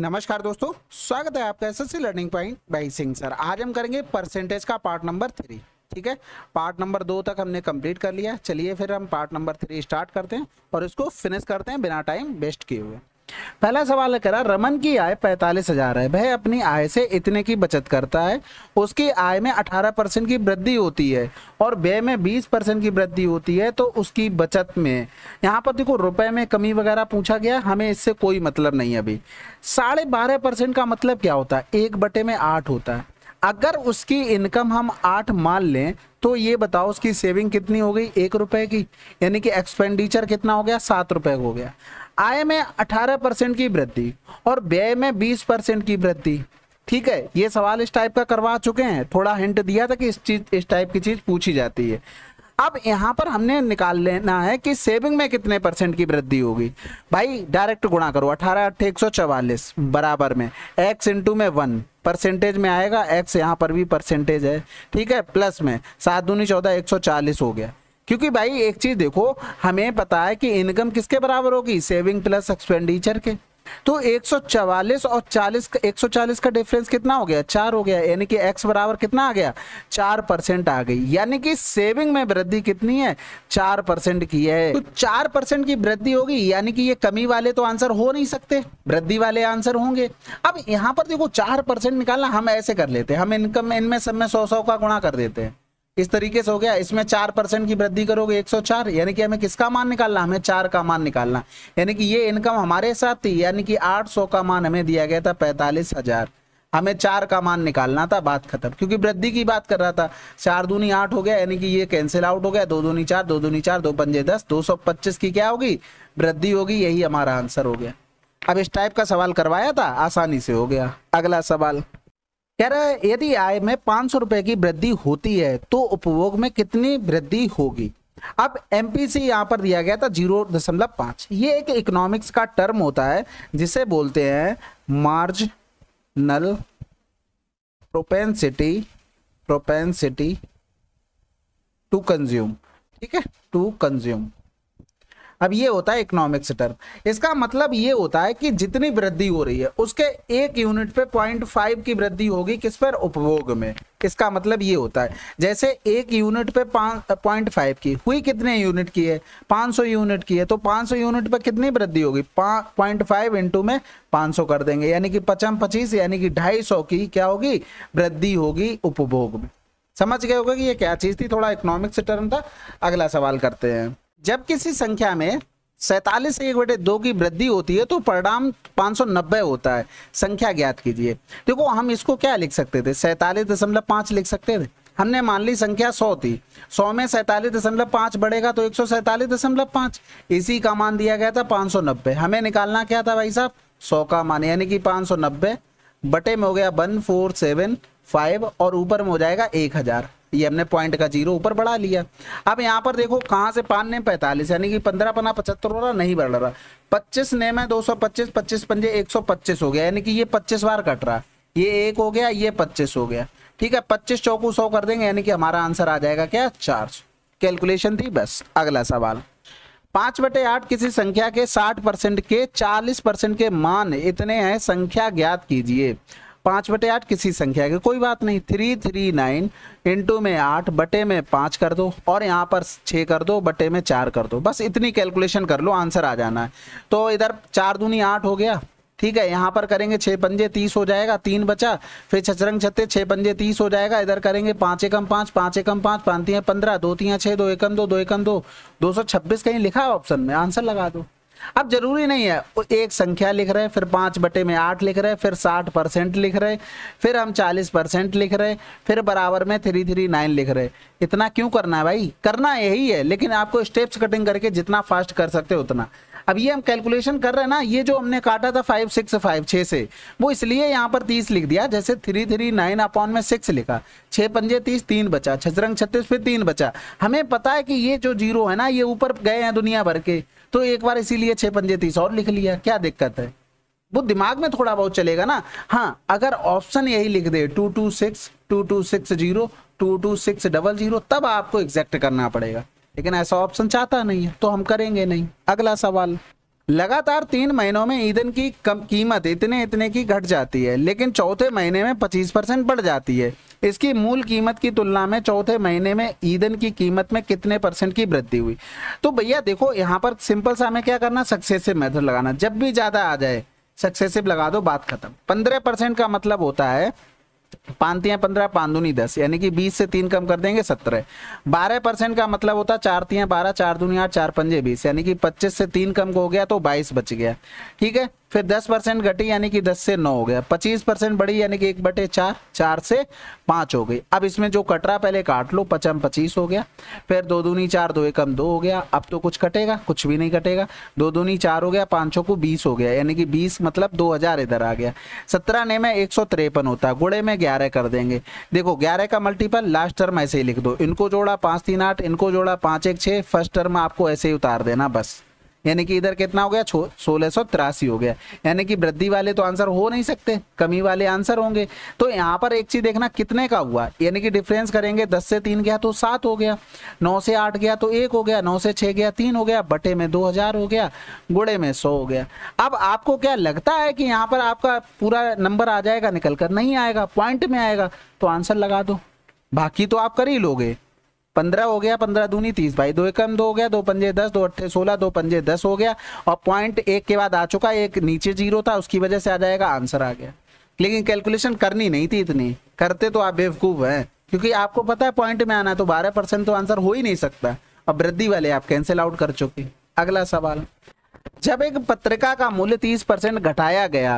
नमस्कार दोस्तों स्वागत है आपका SSC learning point by Singh sir आज हम करेंगे परसेंटेज का पार्ट नंबर थ्री ठीक है पार्ट नंबर दो तक हमने कंप्लीट कर लिया चलिए फिर हम पार्ट नंबर थ्री स्टार्ट करते हैं और इसको फिनिश करते हैं बिना टाइम वेस्ट किए हुए पहला सवाल करा रमन की आय पैंतालीस हजार है वह अपनी आय से इतने की बचत करता है उसकी आय में अठारह परसेंट की वृद्धि होती है और व्यय में बीस परसेंट की वृद्धि होती है तो उसकी बचत में यहाँ पर देखो रुपए में कमी वगैरह पूछा गया हमें इससे कोई मतलब नहीं अभी साढ़े बारह परसेंट का मतलब क्या होता है एक बटे में आठ होता है अगर उसकी इनकम हम आठ मान लें तो ये बताओ उसकी सेविंग कितनी हो गई एक रुपए की यानी कि एक्सपेंडिचर कितना हो गया सात रुपए हो गया आय में 18 परसेंट की वृद्धि और व्यय में 20 परसेंट की वृद्धि ठीक है ये सवाल इस टाइप का करवा चुके हैं थोड़ा हिंट दिया था कि इस चीज इस टाइप की चीज पूछी जाती है अब यहाँ पर हमने निकाल लेना है कि सेविंग में कितने परसेंट की वृद्धि होगी भाई डायरेक्ट गुणा करो अठारह अट्ठे एक सौ चवालीस बराबर में एक्स इंटू में वन परसेंटेज में आएगा एक्स यहाँ पर भी परसेंटेज है ठीक है प्लस में सात दूनी चौदह एक सौ चालीस हो गया क्योंकि भाई एक चीज देखो हमें पता है कि इनकम किसके बराबर होगी सेविंग प्लस एक्सपेंडिचर के तो 144 और 40 140 का डिफरेंस कितना हो गया चार हो गया यानी कि x बराबर कितना आ गया चार परसेंट आ गई यानी कि सेविंग में वृद्धि कितनी है चार परसेंट की है तो चार परसेंट की वृद्धि होगी यानी कि ये कमी वाले तो आंसर हो नहीं सकते वृद्धि वाले आंसर होंगे अब यहाँ पर देखो चार परसेंट निकालना हम ऐसे कर लेते हैं हम इनकम इनमें सब में सौ सौ का गुणा कर देते हैं इस तरीके से हो गया इसमें चार परसेंट की वृद्धि करोगे 104 यानी कि हमें किसका मान निकालना हमें चार का मान निकालना यानी कि ये इनकम हमारे साथ थी यानी कि 800 का मान हमें दिया गया था पैंतालीस हजार हमें चार का मान निकालना था बात खत्म क्योंकि वृद्धि की बात कर रहा था चार दूनी आठ हो गया यानी कि ये कैंसिल आउट हो गया दो दूनी चार दो दूनी चार दो पंजे दस दो सौ पच्चीस की क्या होगी वृद्धि होगी यही हमारा आंसर हो गया अब इस टाइप का सवाल करवाया था आसानी से हो गया अगला सवाल कह रहा है यदि आय में पांच सौ रुपए की वृद्धि होती है तो उपभोग में कितनी वृद्धि होगी अब एमपीसी यहां पर दिया गया था जीरो दशमलव पांच ये एक इकोनॉमिक्स का टर्म होता है जिसे बोलते हैं नल प्रोपेंसिटी प्रोपेंसिटी टू कंज्यूम ठीक है टू कंज्यूम अब ये होता है इकोनॉमिक्स टर्म इसका मतलब ये होता है कि जितनी वृद्धि हो रही है उसके एक यूनिट पे पॉइंट फाइव की वृद्धि होगी किस पर उपभोग में इसका मतलब ये होता है जैसे एक यूनिट पे पॉइंट फाइव की हुई कितने यूनिट की है 500 यूनिट की है तो 500 यूनिट पे कितनी वृद्धि होगी पॉइंट फाइव इंटू में सौ कर देंगे यानी कि पचम पच्चीस यानी कि सौ की क्या होगी वृद्धि होगी उपभोग में समझ गए होगा कि ये क्या चीज़ थी थोड़ा इकोनॉमिक्स टर्म था अगला सवाल करते हैं जब किसी संख्या में सैतालीस से एक बटे दो की वृद्धि होती है तो परिणाम 590 होता है संख्या ज्ञात कीजिए देखो हम इसको क्या लिख सकते थे सैतालीस दशमलव पांच लिख सकते थे हमने मान ली संख्या सौ थी सौ में सैतालीस दशमलव पांच बढ़ेगा तो एक सौ सैतालीस दशमलव पांच इसी का मान दिया गया था पांच सौ नब्बे हमें निकालना क्या था भाई साहब सौ का मान यानी कि पाँच सौ नब्बे बटे में हो गया वन फोर सेवन फाइव और ऊपर में हो जाएगा एक हज़ार ये हमने पॉइंट का जीरो ऊपर बढ़ा लिया अब यहाँ पर देखो कहाँ से पान ने पैंतालीस यानी कि पंद्रह पना पचहत्तर हो रहा नहीं बढ़ रहा पच्चीस ने में दो सौ पच्चीस पच्चीस पंजे एक सौ पच्चीस हो गया यानी कि ये पच्चीस बार कट रहा ये एक हो गया ये पच्चीस हो गया ठीक है पच्चीस चौकू सौ कर देंगे यानी कि हमारा आंसर आ जाएगा क्या चार कैलकुलेशन थी बस अगला सवाल पांच बटे आठ किसी संख्या के साठ परसेंट के चालीस परसेंट के मान इतने हैं संख्या ज्ञात कीजिए पाँच बटे आठ किसी संख्या की कोई बात नहीं थ्री थ्री नाइन इंटू में आठ बटे में पाँच कर दो और यहाँ पर छः कर दो बटे में चार कर दो बस इतनी कैलकुलेशन कर लो आंसर आ जाना है तो इधर चार दूनी आठ हो गया ठीक है यहाँ पर करेंगे छः पंजे तीस हो जाएगा तीन बचा फिर छचरंग छत्ते छः पंजे तीस हो जाएगा इधर करेंगे पाँच एकम पाँच पाँच एकम पाँच पाँतियाँ पंद्रह दो तियाँ छः दो एकम दो दो एकम दो दो सौ छब्बीस कहीं लिखा है ऑप्शन में आंसर लगा दो अब जरूरी नहीं है एक संख्या लिख रहे हैं फिर पाँच बटे में आठ लिख रहे हैं फिर साठ परसेंट लिख रहे फिर हम चालीस परसेंट लिख रहे फिर बराबर में थ्री थ्री नाइन लिख रहे इतना क्यों करना है भाई करना यही है लेकिन आपको स्टेप्स कटिंग करके जितना फास्ट कर सकते हो उतना अब ये हम कैलकुलेशन कर रहे हैं ना ये जो हमने काटा था फाइव सिक्स फाइव छः से वो इसलिए यहाँ पर तीस लिख दिया जैसे थ्री थ्री नाइन अपॉन में सिक्स लिखा छः पंजे तीस तीन बचा छतरंग छत्तीस फिर तीन बचा हमें पता है कि ये जो जीरो है ना ये ऊपर गए हैं दुनिया भर के तो एक बार इसीलिए छह पंजे तीस और लिख लिया क्या दिक्कत है वो दिमाग में थोड़ा बहुत चलेगा ना हाँ अगर ऑप्शन यही लिख दे two two six two two six zero two two six double zero तब आपको एग्जैक्ट करना पड़ेगा लेकिन ऐसा ऑप्शन चाहता नहीं है तो हम करेंगे नहीं अगला सवाल लगातार तीन महीनों में ईंधन की कम कीमत इतने इतने की घट जाती है लेकिन चौथे महीने में 25 परसेंट बढ़ जाती है इसकी मूल कीमत की तुलना में चौथे महीने में ईंधन की कीमत में कितने परसेंट की वृद्धि हुई तो भैया देखो यहाँ पर सिंपल सा हमें क्या करना सक्सेसिव मेथड लगाना जब भी ज़्यादा आ जाए सक्सेसिव लगा दो बात खत्म पंद्रह परसेंट का मतलब होता है पांतियाँ पंद्रह पांदुनी दस यानी कि बीस से तीन कम कर देंगे सत्रह बारह परसेंट का मतलब होता है चार तियाँ बारह चार दूनी आठ चार पंजे बीस यानी कि पच्चीस से तीन कम हो गया तो बाईस बच गया ठीक है फिर 10 परसेंट घटी यानी कि 10 से 9 हो गया 25 परसेंट बढ़ी यानी कि एक बटे चार चार से पाँच हो गई अब इसमें जो कट रहा पहले काट लो पचम पच्चीस हो गया फिर दो दूनी चार दो एकम दो हो गया अब तो कुछ कटेगा कुछ भी नहीं कटेगा दो दूनी चार हो गया पाँचों को बीस हो गया यानी कि बीस मतलब दो हजार इधर आ गया सत्रह ने में एक सौ तिरपन होता गुड़े में ग्यारह कर देंगे देखो ग्यारह का मल्टीपल लास्ट टर्म ऐसे ही लिख दो इनको जोड़ा पाँच तीन आठ इनको जोड़ा पाँच एक छः फर्स्ट टर्म आपको ऐसे ही उतार देना बस यानी कि इधर कितना हो गया सोलह सौ तिरासी हो गया यानी कि वृद्धि वाले तो आंसर हो नहीं सकते कमी वाले आंसर होंगे तो यहाँ पर एक चीज देखना कितने का हुआ यानी कि डिफरेंस करेंगे दस से तीन गया तो सात हो गया नौ से आठ गया तो एक हो गया नौ से छः गया तीन हो गया बटे में दो हजार हो गया गुड़े में सौ हो गया अब आपको क्या लगता है कि यहाँ पर आपका पूरा नंबर आ जाएगा निकल कर नहीं आएगा पॉइंट में आएगा तो आंसर लगा दो बाकी तो आप कर ही लोगे पंद्रह हो गया पंद्रह दूनी तीस भाई दो एकम दो हो गया दो पंजे दस दो अट्ठे सोलह दो पंजे दस हो गया और पॉइंट एक के बाद आ चुका एक नीचे जीरो था उसकी वजह से आ जाएगा आंसर आ गया लेकिन कैलकुलेशन करनी नहीं थी इतनी करते तो आप बेवकूफ हैं क्योंकि आपको पता है पॉइंट में आना तो बारह परसेंट तो आंसर हो ही नहीं सकता अब वृद्धि वाले आप कैंसिल आउट कर चुके अगला सवाल जब एक पत्रिका का मूल्य तीस परसेंट घटाया गया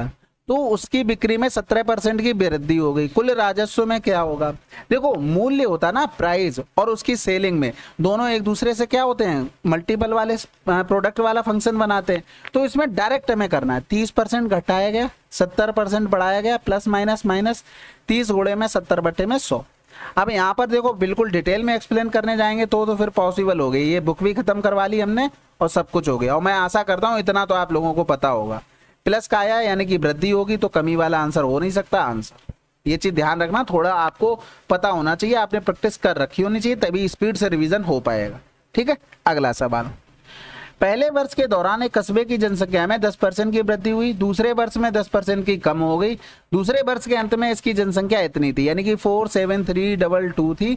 तो उसकी बिक्री में सत्रह परसेंट की वृद्धि हो गई कुल राजस्व में क्या होगा देखो मूल्य होता ना प्राइस और उसकी सेलिंग में दोनों एक दूसरे से क्या होते हैं मल्टीपल वाले प्रोडक्ट वाला फंक्शन बनाते हैं तो इसमें डायरेक्ट हमें करना है तीस परसेंट घटाया गया सत्तर परसेंट बढ़ाया गया प्लस माइनस माइनस तीस गुड़े में सत्तर बटे में सौ अब यहाँ पर देखो बिल्कुल डिटेल में एक्सप्लेन करने जाएंगे तो तो फिर पॉसिबल हो गई ये बुक भी खत्म करवा ली हमने और सब कुछ हो गया और मैं आशा करता हूँ इतना तो आप लोगों को पता होगा प्लस का आया यानी कि वृद्धि होगी तो कमी वाला आंसर हो नहीं सकता आंसर ये चीज ध्यान रखना थोड़ा आपको पता होना चाहिए आपने प्रैक्टिस कर रखी होनी चाहिए तभी स्पीड से रिवीजन हो पाएगा ठीक है अगला सवाल पहले वर्ष के दौरान एक कस्बे की जनसंख्या में 10 परसेंट की वृद्धि हुई दूसरे वर्ष में 10 परसेंट की कम हो गई दूसरे वर्ष के अंत में इसकी जनसंख्या इतनी थी यानी कि four seven three double two थी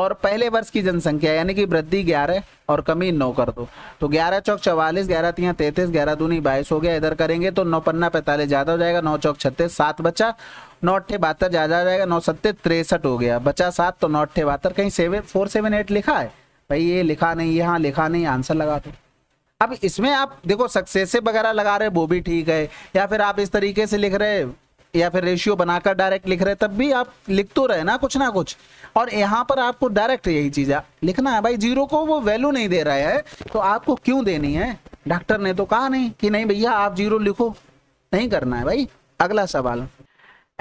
और पहले वर्ष की जनसंख्या यानी कि वृद्धि ग्यारह और कमी नौ कर दो तो ग्यारह चौक चवालीस ग्यारह तीन तैतीस ग्यारह दूनी बाईस हो गया इधर करेंगे तो नौ पन्ना पैंतालीस ज्यादा हो जाएगा नौ चौक छत्तीस सात बचा नौ अट्ठे बहत्तर ज्यादा जाएगा नौ सत्ते तिरसठ हो गया बचा सात तो नौ अट्ठे बहत्तर कहीं सेवन फोर सेवन एट लिखा है भाई ये लिखा नहीं यहाँ लिखा नहीं आंसर लगा दो अब इसमें आप देखो सक्सेस वगैरह लगा रहे वो भी ठीक है या फिर आप इस तरीके से लिख रहे या फिर रेशियो बनाकर डायरेक्ट लिख रहे तब भी आप लिख तो रहे ना कुछ ना कुछ और यहाँ पर आपको डायरेक्ट यही चीज़ लिखना है भाई जीरो को वो वैल्यू नहीं दे रहा है तो आपको क्यों देनी है डॉक्टर ने तो कहा नहीं कि नहीं भैया आप जीरो लिखो नहीं करना है भाई अगला सवाल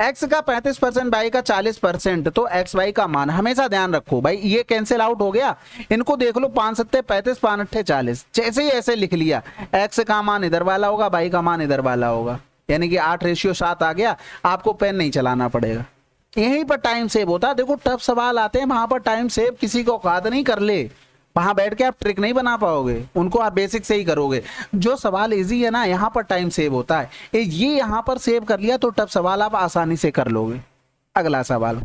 एक्स का पैंतीस परसेंट वाई का चालीस परसेंट तो एक्स वाई का मान हमेशा ध्यान रखो भाई ये कैंसिल आउट हो गया इनको देख लो पांच सत्ते पैंतीस पांच अट्ठे चालीस जैसे ही ऐसे लिख लिया एक्स का मान इधर वाला होगा वाई का मान इधर वाला होगा यानी कि आठ रेशियो सात आ गया आपको पेन नहीं चलाना पड़ेगा यहीं पर टाइम सेव होता देखो टफ सवाल आते हैं वहां पर टाइम सेव किसी को औकात नहीं कर ले वहां बैठ के आप ट्रिक नहीं बना पाओगे उनको आप बेसिक से ही करोगे जो सवाल इजी है ना यहाँ पर टाइम सेव होता है ये यहाँ पर सेव कर लिया तो तब सवाल आप आसानी से कर लोगे अगला सवाल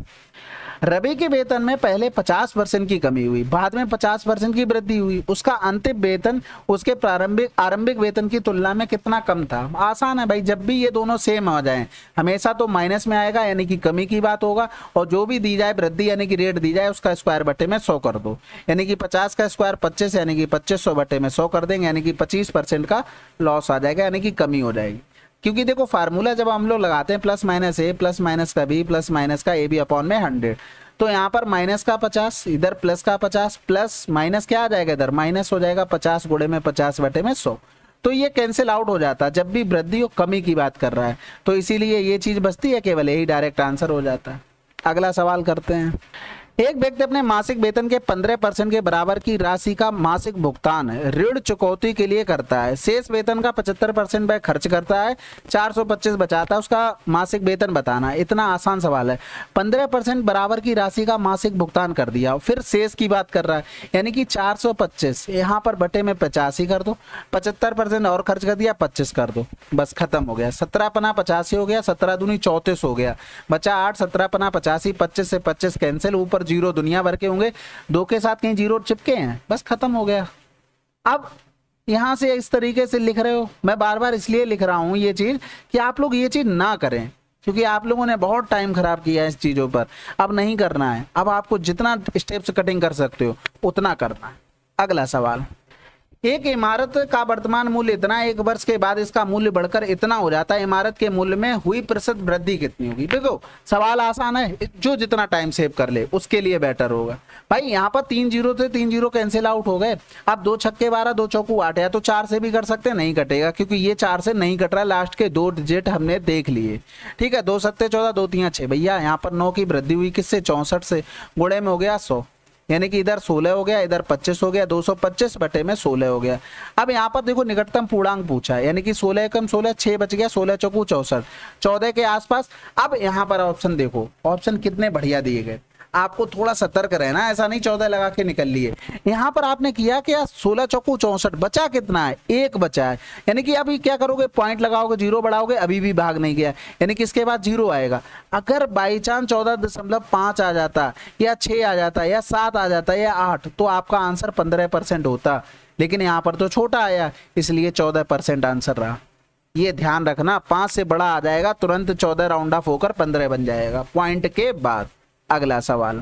रबी के वेतन में पहले 50 परसेंट की कमी हुई बाद में 50 परसेंट की वृद्धि हुई उसका अंतिम वेतन उसके प्रारंभिक आरंभिक वेतन की तुलना में कितना कम था आसान है भाई जब भी ये दोनों सेम आ जाए हमेशा तो माइनस में आएगा यानी कि कमी की बात होगा और जो भी दी जाए वृद्धि यानी कि रेट दी जाए उसका स्क्वायर बटे में सौ कर दो यानी कि पचास का स्क्वायर पच्चीस यानी कि पच्चीस बटे में सौ कर देंगे यानी कि पच्चीस का लॉस आ जाएगा यानी कि कमी हो जाएगी क्योंकि देखो फार्मूला जब हम लोग लगाते हैं plus minus A plus minus का बी प्लस माइनस का ए बी अपॉन में हंड्रेड तो यहाँ पर माइनस का पचास इधर प्लस का पचास प्लस माइनस क्या आ जाएगा इधर माइनस हो जाएगा पचास गुड़े में पचास बटे में सौ तो ये कैंसिल आउट हो जाता है जब भी वृद्धि और कमी की बात कर रहा है तो इसीलिए ये चीज बचती है केवल यही डायरेक्ट आंसर हो जाता है अगला सवाल करते हैं एक व्यक्ति अपने मासिक वेतन के 15 परसेंट के बराबर की राशि का मासिक भुगतान ऋण चुकौती के लिए करता है शेष वेतन का 75 परसेंट वह खर्च करता है 425 बचाता है उसका मासिक वेतन बताना है इतना आसान सवाल है 15 परसेंट बराबर की राशि का मासिक भुगतान कर दिया फिर शेष की बात कर रहा है यानी कि चार सौ पच्चीस यहाँ पर बटे में पचासी कर दो पचहत्तर परसेंट और खर्च कर दिया पच्चीस कर दो बस खत्म हो गया सत्रह पना पचासी हो गया सत्रह दूनी चौंतीस हो गया बचा आठ सत्रह पना पचासी पच्चीस से पच्चीस कैंसिल ऊपर जीरो दुनिया भर के होंगे दो के साथ कहीं जीरो चिपके हैं बस खत्म हो गया अब यहां से इस तरीके से लिख रहे हो मैं बार बार इसलिए लिख रहा हूं ये चीज़ कि आप लोग ये चीज़ ना करें क्योंकि आप लोगों ने बहुत टाइम खराब किया है इस चीज़ों पर अब नहीं करना है अब आपको जितना स्टेप्स कटिंग कर सकते हो उतना करना है अगला सवाल एक इमारत का वर्तमान मूल्य इतना एक वर्ष के बाद इसका मूल्य बढ़कर इतना हो जाता है इमारत के मूल्य में हुई प्रतिशत वृद्धि कितनी होगी देखो सवाल आसान है जो जितना टाइम सेव कर ले उसके लिए बेटर होगा भाई यहाँ पर तीन जीरो से तीन जीरो कैंसिल आउट हो गए अब दो छक्के बारह दो चौकू आठ या तो चार से भी कर सकते नहीं कटेगा क्योंकि ये चार से नहीं कट रहा लास्ट के दो डिजिट हमने देख लिए ठीक है दो सत्ते चौदह दो तीन छः भैया यहाँ पर नौ की वृद्धि हुई किससे चौंसठ से गुड़े में हो गया सौ यानी कि इधर 16 हो गया इधर 25 हो गया 225 बटे में 16 हो गया अब यहाँ पर देखो निकटतम पूर्णांक पूछा यानी कि 16 कम 16 छह बच गया 16 चौकू चौसठ चौदह के आसपास अब यहाँ पर ऑप्शन देखो ऑप्शन कितने बढ़िया दिए गए आपको थोड़ा सतर्क रहना ऐसा नहीं चौदह लगा के निकल लिए यहाँ पर आपने किया क्या सोलह चौकू चौसठ बचा कितना है एक बचा है यानी कि अभी क्या करोगे पॉइंट लगाओगे जीरो बढ़ाओगे अभी भी भाग नहीं गया यानी कि इसके बाद जीरो आएगा अगर बाई चांस चौदह दशमलव पांच आ जाता या छः आ जाता या सात आ जाता या आठ तो आपका आंसर पंद्रह होता लेकिन यहाँ पर तो छोटा आया इसलिए चौदह आंसर रहा ये ध्यान रखना पांच से बड़ा आ जाएगा तुरंत चौदह राउंड ऑफ होकर पंद्रह बन जाएगा पॉइंट के बाद अगला सवाल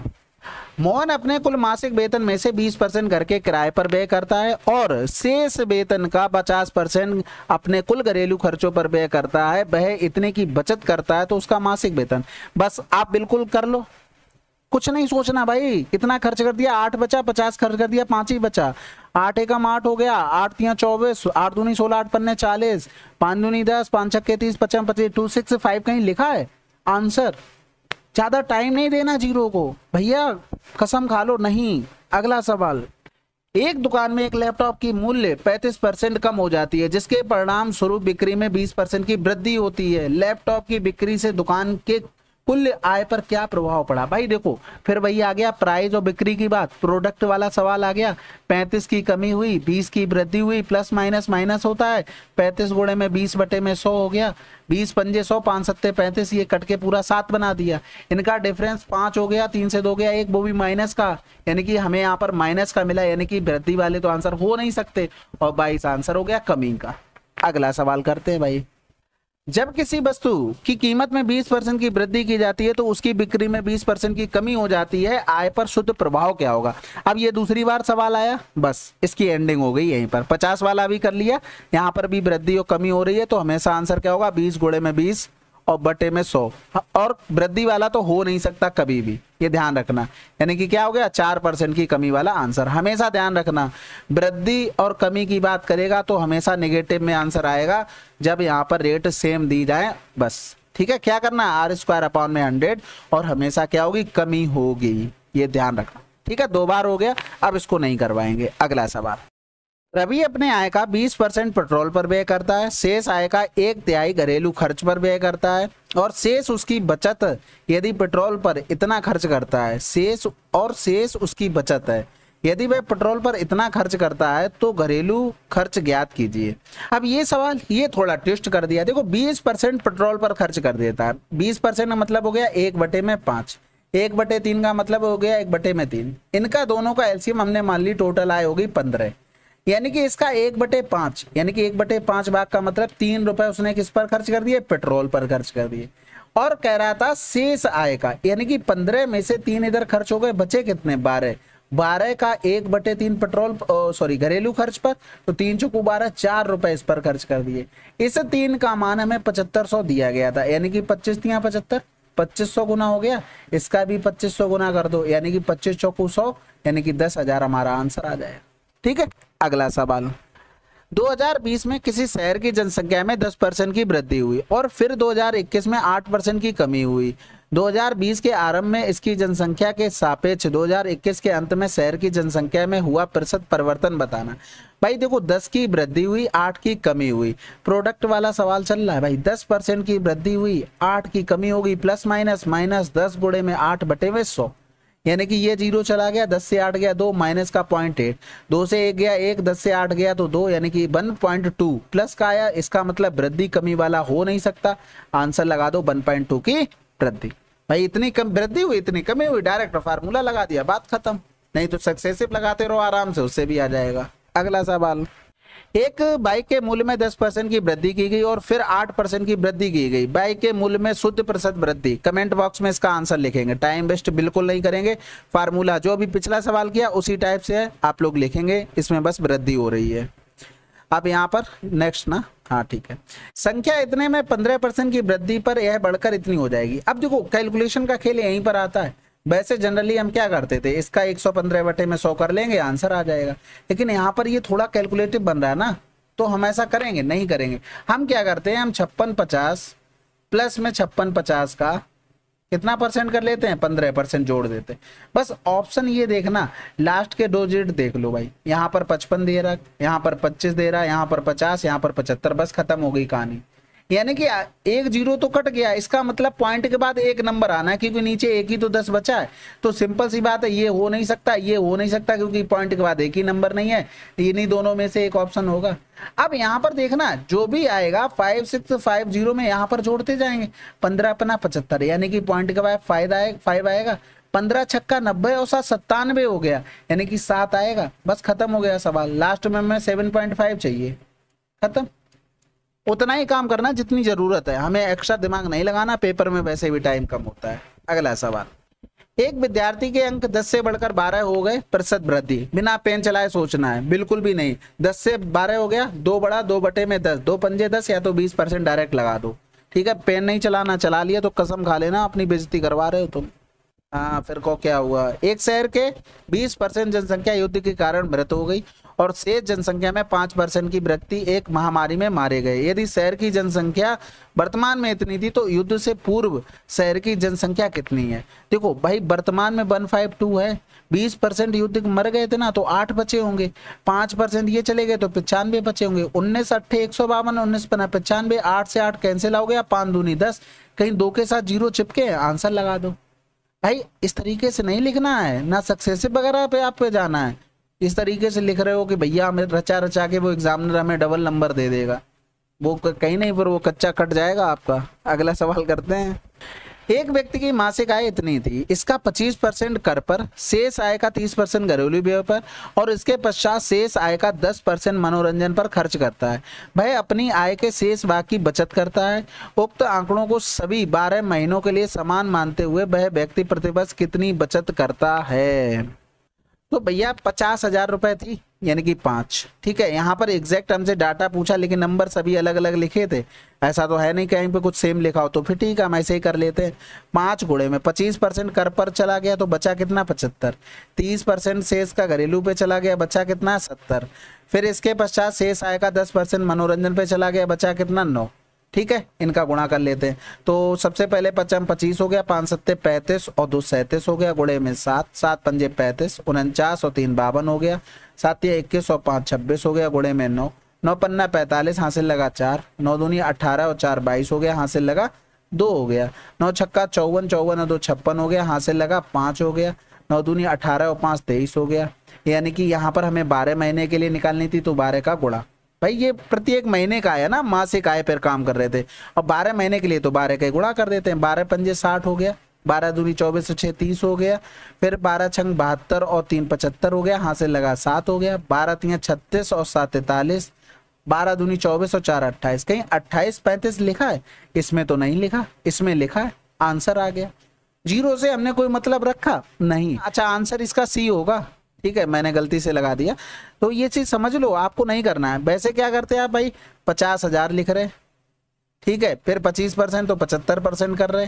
मोहन अपने कुल मासिक वेतन में से 20 परसेंट घर के किराए पर व्यय करता है और शेष वेतन का 50 परसेंट अपने कुल घरेलू खर्चों पर व्यय करता है वह इतने की बचत करता है तो उसका मासिक वेतन बस आप बिल्कुल कर लो कुछ नहीं सोचना भाई कितना खर्च कर दिया आठ बचा पचास खर्च कर दिया पांच ही बचा आठ एक आठ हो गया आठ तीन चौबीस आठ दूनी सोलह आठ पन्ने चालीस पांच दूनी दस पांच छक्के तीस पचम पच्चीस टू सिक्स फाइव कहीं लिखा है आंसर ज़्यादा टाइम नहीं देना जीरो को भैया कसम खा लो नहीं अगला सवाल एक दुकान में एक लैपटॉप की मूल्य 35 परसेंट कम हो जाती है जिसके परिणाम स्वरूप बिक्री में 20 परसेंट की वृद्धि होती है लैपटॉप की बिक्री से दुकान के कुल आय पर क्या प्रभाव पड़ा भाई देखो फिर वही आ गया प्राइस और बिक्री की बात प्रोडक्ट वाला सवाल आ गया पैंतीस की कमी हुई बीस की वृद्धि हुई प्लस माइनस माइनस होता है पैंतीस गुणे में बीस बटे में सौ हो गया बीस पंजे सौ पांच सत्ते पैंतीस ये कट के पूरा सात बना दिया इनका डिफरेंस पांच हो गया तीन से दो गया एक वो भी माइनस का यानी कि हमें यहाँ पर माइनस का मिला यानी कि वृद्धि वाले तो आंसर हो नहीं सकते और बाईस आंसर हो गया कमी का अगला सवाल करते हैं भाई जब किसी वस्तु की कीमत में 20 परसेंट की वृद्धि की जाती है तो उसकी बिक्री में 20 परसेंट की कमी हो जाती है आय पर शुद्ध प्रभाव क्या होगा अब ये दूसरी बार सवाल आया बस इसकी एंडिंग हो गई यहीं पर 50 वाला भी कर लिया यहाँ पर भी वृद्धि और कमी हो रही है तो हमेशा आंसर क्या होगा 20 गुड़े में बीस और बटे में सौ और वृद्धि वाला तो हो नहीं सकता कभी भी ये ध्यान रखना यानी कि क्या हो गया चार परसेंट की कमी वाला आंसर हमेशा ध्यान रखना वृद्धि और कमी की बात करेगा तो हमेशा निगेटिव में आंसर आएगा जब यहाँ पर रेट सेम दी जाए बस ठीक है क्या करना आर स्क्वायर अपॉन में हंड्रेड और हमेशा क्या होगी कमी होगी ये ध्यान रखना ठीक है दो बार हो गया अब इसको नहीं करवाएंगे अगला सवाल रवि अपने आय का 20 परसेंट पेट्रोल पर व्यय करता है शेष आय का एक तिहाई घरेलू खर्च पर व्यय करता है और शेष उसकी बचत यदि पेट्रोल पर इतना खर्च करता है शेष और शेष उसकी बचत है यदि वह पेट्रोल पर इतना खर्च करता है तो घरेलू खर्च ज्ञात कीजिए अब ये सवाल ये थोड़ा ट्विस्ट कर दिया देखो 20 परसेंट पेट्रोल पर खर्च कर देता है 20 परसेंट का मतलब हो गया एक बटे में पाँच एक बटे तीन का मतलब हो गया एक बटे में तीन इनका दोनों का एल्सियम हमने मान ली टोटल आय होगी पंद्रह यानी कि इसका एक बटे पांच यानी कि एक बटे पांच भाग का मतलब तीन रुपए उसने किस पर खर्च कर दिए पेट्रोल पर खर्च कर दिए और कह रहा था शेष आय का यानी कि पंद्रह में से तीन इधर खर्च हो गए बचे कितने बारह बारह का एक बटे तीन पेट्रोल सॉरी घरेलू खर्च पर तो तीन चौकू बारह चार रुपए इस पर खर्च कर दिए इस तीन का मान हमें पचहत्तर सौ दिया गया था यानी कि पच्चीस दिया पचहत्तर पच्चीस सौ गुना हो गया इसका भी पच्चीस सौ गुना कर दो यानी कि पच्चीस चौकू सौ यानी कि दस हजार हमारा आंसर आ जाएगा ठीक है अगला सवाल 2020 में किसी शहर की जनसंख्या में 10 परसेंट की वृद्धि हुई और फिर 2021 में 8 परसेंट की कमी हुई 2020 के आरंभ में इसकी जनसंख्या के सापेक्ष 2021 के अंत में शहर की जनसंख्या में हुआ प्रतिशत परिवर्तन बताना भाई देखो 10 की वृद्धि हुई 8 की कमी हुई प्रोडक्ट वाला सवाल चल रहा है भाई 10 परसेंट की वृद्धि हुई 8 की कमी होगी प्लस माइनस माइनस दस गुड़े में आठ बटे हुए सौ यानी कि ये जीरो चला गया दस से आठ गया दो माइनस का पॉइंट एट दो से एक गया एक दस से आठ गया तो दो यानी कि वन पॉइंट टू प्लस का आया इसका मतलब वृद्धि कमी वाला हो नहीं सकता आंसर लगा दो वन पॉइंट टू की वृद्धि भाई इतनी कम वृद्धि हुई इतनी कमी हुई डायरेक्ट फार्मूला लगा दिया बात खत्म नहीं तो सक्सेसिव लगाते रहो आराम से उससे भी आ जाएगा अगला सवाल एक बाइक के मूल्य में 10 परसेंट की वृद्धि की गई और फिर 8 परसेंट की वृद्धि की गई बाइक के मूल्य में शुद्ध प्रतिशत वृद्धि कमेंट बॉक्स में इसका आंसर लिखेंगे टाइम वेस्ट बिल्कुल नहीं करेंगे फार्मूला जो अभी पिछला सवाल किया उसी टाइप से है आप लोग लिखेंगे इसमें बस वृद्धि हो रही है अब यहाँ पर नेक्स्ट ना हाँ ठीक है संख्या इतने में पंद्रह परसेंट की वृद्धि पर यह बढ़कर इतनी हो जाएगी अब देखो कैलकुलेशन का खेल यहीं पर आता है वैसे जनरली हम क्या करते थे इसका 115 बटे में 100 कर लेंगे आंसर आ जाएगा लेकिन यहाँ पर ये थोड़ा कैलकुलेटिव बन रहा है ना तो हम ऐसा करेंगे नहीं करेंगे हम क्या करते हैं हम छप्पन पचास प्लस में छप्पन पचास का कितना परसेंट कर लेते हैं पंद्रह परसेंट जोड़ देते हैं बस ऑप्शन ये देखना लास्ट के दो डिजिट देख लो भाई यहाँ पर पचपन दे रहा यहाँ पर पच्चीस दे रहा यहाँ पर पचास यहाँ पर पचहत्तर बस खत्म हो गई कहानी यानी कि एक जीरो तो कट गया इसका मतलब पॉइंट के बाद एक नंबर आना है क्योंकि नीचे एक ही तो दस बचा है तो सिंपल सी बात है ये हो नहीं सकता ये हो नहीं सकता क्योंकि पॉइंट के बाद एक ही नंबर नहीं है इन्हीं दोनों में से एक ऑप्शन होगा अब यहाँ पर देखना जो भी आएगा फाइव सिक्स फाइव जीरो में यहाँ पर जोड़ते जाएंगे पंद्रह पना पचहत्तर यानी कि पॉइंट के बाद फाइव आए फाइव आएगा पंद्रह छक्का नब्बे और सात सत्तानवे हो गया यानी कि सात आएगा बस खत्म हो गया सवाल लास्ट में हमें सेवन पॉइंट फाइव चाहिए खत्म उतना ही काम करना जितनी जरूरत है हमें एक्स्ट्रा दिमाग नहीं लगाना पेपर में वैसे भी टाइम कम होता है अगला सवाल एक विद्यार्थी के अंक 10 से बढ़कर 12 हो गए प्रतिशत वृद्धि बिना पेन चलाए सोचना है बिल्कुल भी नहीं 10 से 12 हो गया दो बड़ा दो बटे में 10 दो पंजे 10 या तो 20 परसेंट डायरेक्ट लगा दो ठीक है पेन नहीं चलाना चला लिया तो कसम खा लेना अपनी बेजती करवा रहे हो तुम हाँ फिर को क्या हुआ एक शहर के बीस परसेंट जनसंख्या युद्ध के कारण मृत हो गई और शेष जनसंख्या में पांच परसेंट की व्यक्ति एक महामारी में मारे गए यदि शहर की जनसंख्या वर्तमान में इतनी थी तो युद्ध से पूर्व शहर की जनसंख्या कितनी है देखो भाई वर्तमान में वन फाइव टू है बीस परसेंट युद्ध मर गए थे ना तो आठ बचे होंगे पांच परसेंट ये चले गए तो पचानवे बचे होंगे उन्नीस अट्ठे एक सौ बावन उन्नीस पन्ना पचानवे आठ से आठ कैंसिल हो गया पांच दूनी दस कहीं दो के साथ जीरो चिपके आंसर लगा दो भाई इस तरीके से नहीं लिखना है ना सक्सेसिव वगैरह पे आप पे जाना है इस तरीके से लिख रहे हो कि भैया हमें रचा रचा के वो एग्जामिनर हमें डबल नंबर दे देगा वो कहीं नहीं पर वो कच्चा कट जाएगा आपका अगला सवाल करते हैं एक व्यक्ति की मासिक आय इतनी थी इसका 25 परसेंट कर पर शेष आय का 30 परसेंट घरेलू व्यय पर और इसके पश्चात शेष आय का 10 परसेंट मनोरंजन पर खर्च करता है वह अपनी आय के शेष भाग की बचत करता है उक्त आंकड़ों को सभी 12 महीनों के लिए समान मानते हुए वह व्यक्ति प्रतिवर्ष कितनी बचत करता है तो भैया पचास हजार रुपए थी यानी कि पांच ठीक है यहाँ पर एग्जैक्ट हमसे डाटा पूछा लेकिन नंबर सभी अलग अलग लिखे थे ऐसा तो है नहीं कहीं पे कुछ सेम लिखा हो तो फिर ठीक है हम ऐसे ही कर लेते हैं पांच गुड़े में पच्चीस परसेंट कर पर चला गया तो बचा कितना पचहत्तर तीस परसेंट शेष का घरेलू पे चला गया बचा कितना सत्तर फिर इसके पश्चात शेष आय का दस परसेंट मनोरंजन पे चला गया बचा कितना नौ ठीक है इनका गुणा कर लेते हैं तो सबसे पहले पचम पच्चीस हो गया पाँच सत्ते पैंतीस और दो सैंतीस हो गया गुड़े में सात सात पंजे पैंतीस उनचास और तीन बावन हो गया सात या इक्कीस और पाँच छब्बीस हो गया गुड़े में नौ नौ पन्ना पैंतालीस हासिल लगा चार नौ दूनी अठारह और चार बाईस हो गया हासिल लगा दो हो गया नौ छक्का चौवन चौवन और दो छप्पन हो गया हासिल लगा पाँच हो गया नौ दुनिया अठारह और पाँच तेईस हो गया यानी कि यहाँ पर हमें बारह महीने के लिए निकालनी थी तो बारह का गुणा भाई ये प्रत्येक महीने का आया ना मासिक आय पर काम कर रहे थे और बारह महीने के लिए तो बारह का गुणा कर देते हैं बारह पंजे साठ हो गया बारह दूनी चौबीस छः तीस हो गया फिर बारह छंग बहत्तर और तीन पचहत्तर हो गया हाथ से लगा सात हो गया बारह तीन छत्तीस और सात तैतालीस बारह दूनी चौबीस और चार अट्ठाईस कहीं अट्ठाईस पैंतीस लिखा है इसमें तो नहीं लिखा इसमें लिखा है आंसर आ गया जीरो से हमने कोई मतलब रखा नहीं अच्छा आंसर इसका सी होगा ठीक है मैंने गलती से लगा दिया तो ये चीज़ समझ लो आपको नहीं करना है वैसे क्या करते हैं आप भाई पचास हजार लिख रहे ठीक है फिर पच्चीस परसेंट तो पचहत्तर परसेंट कर रहे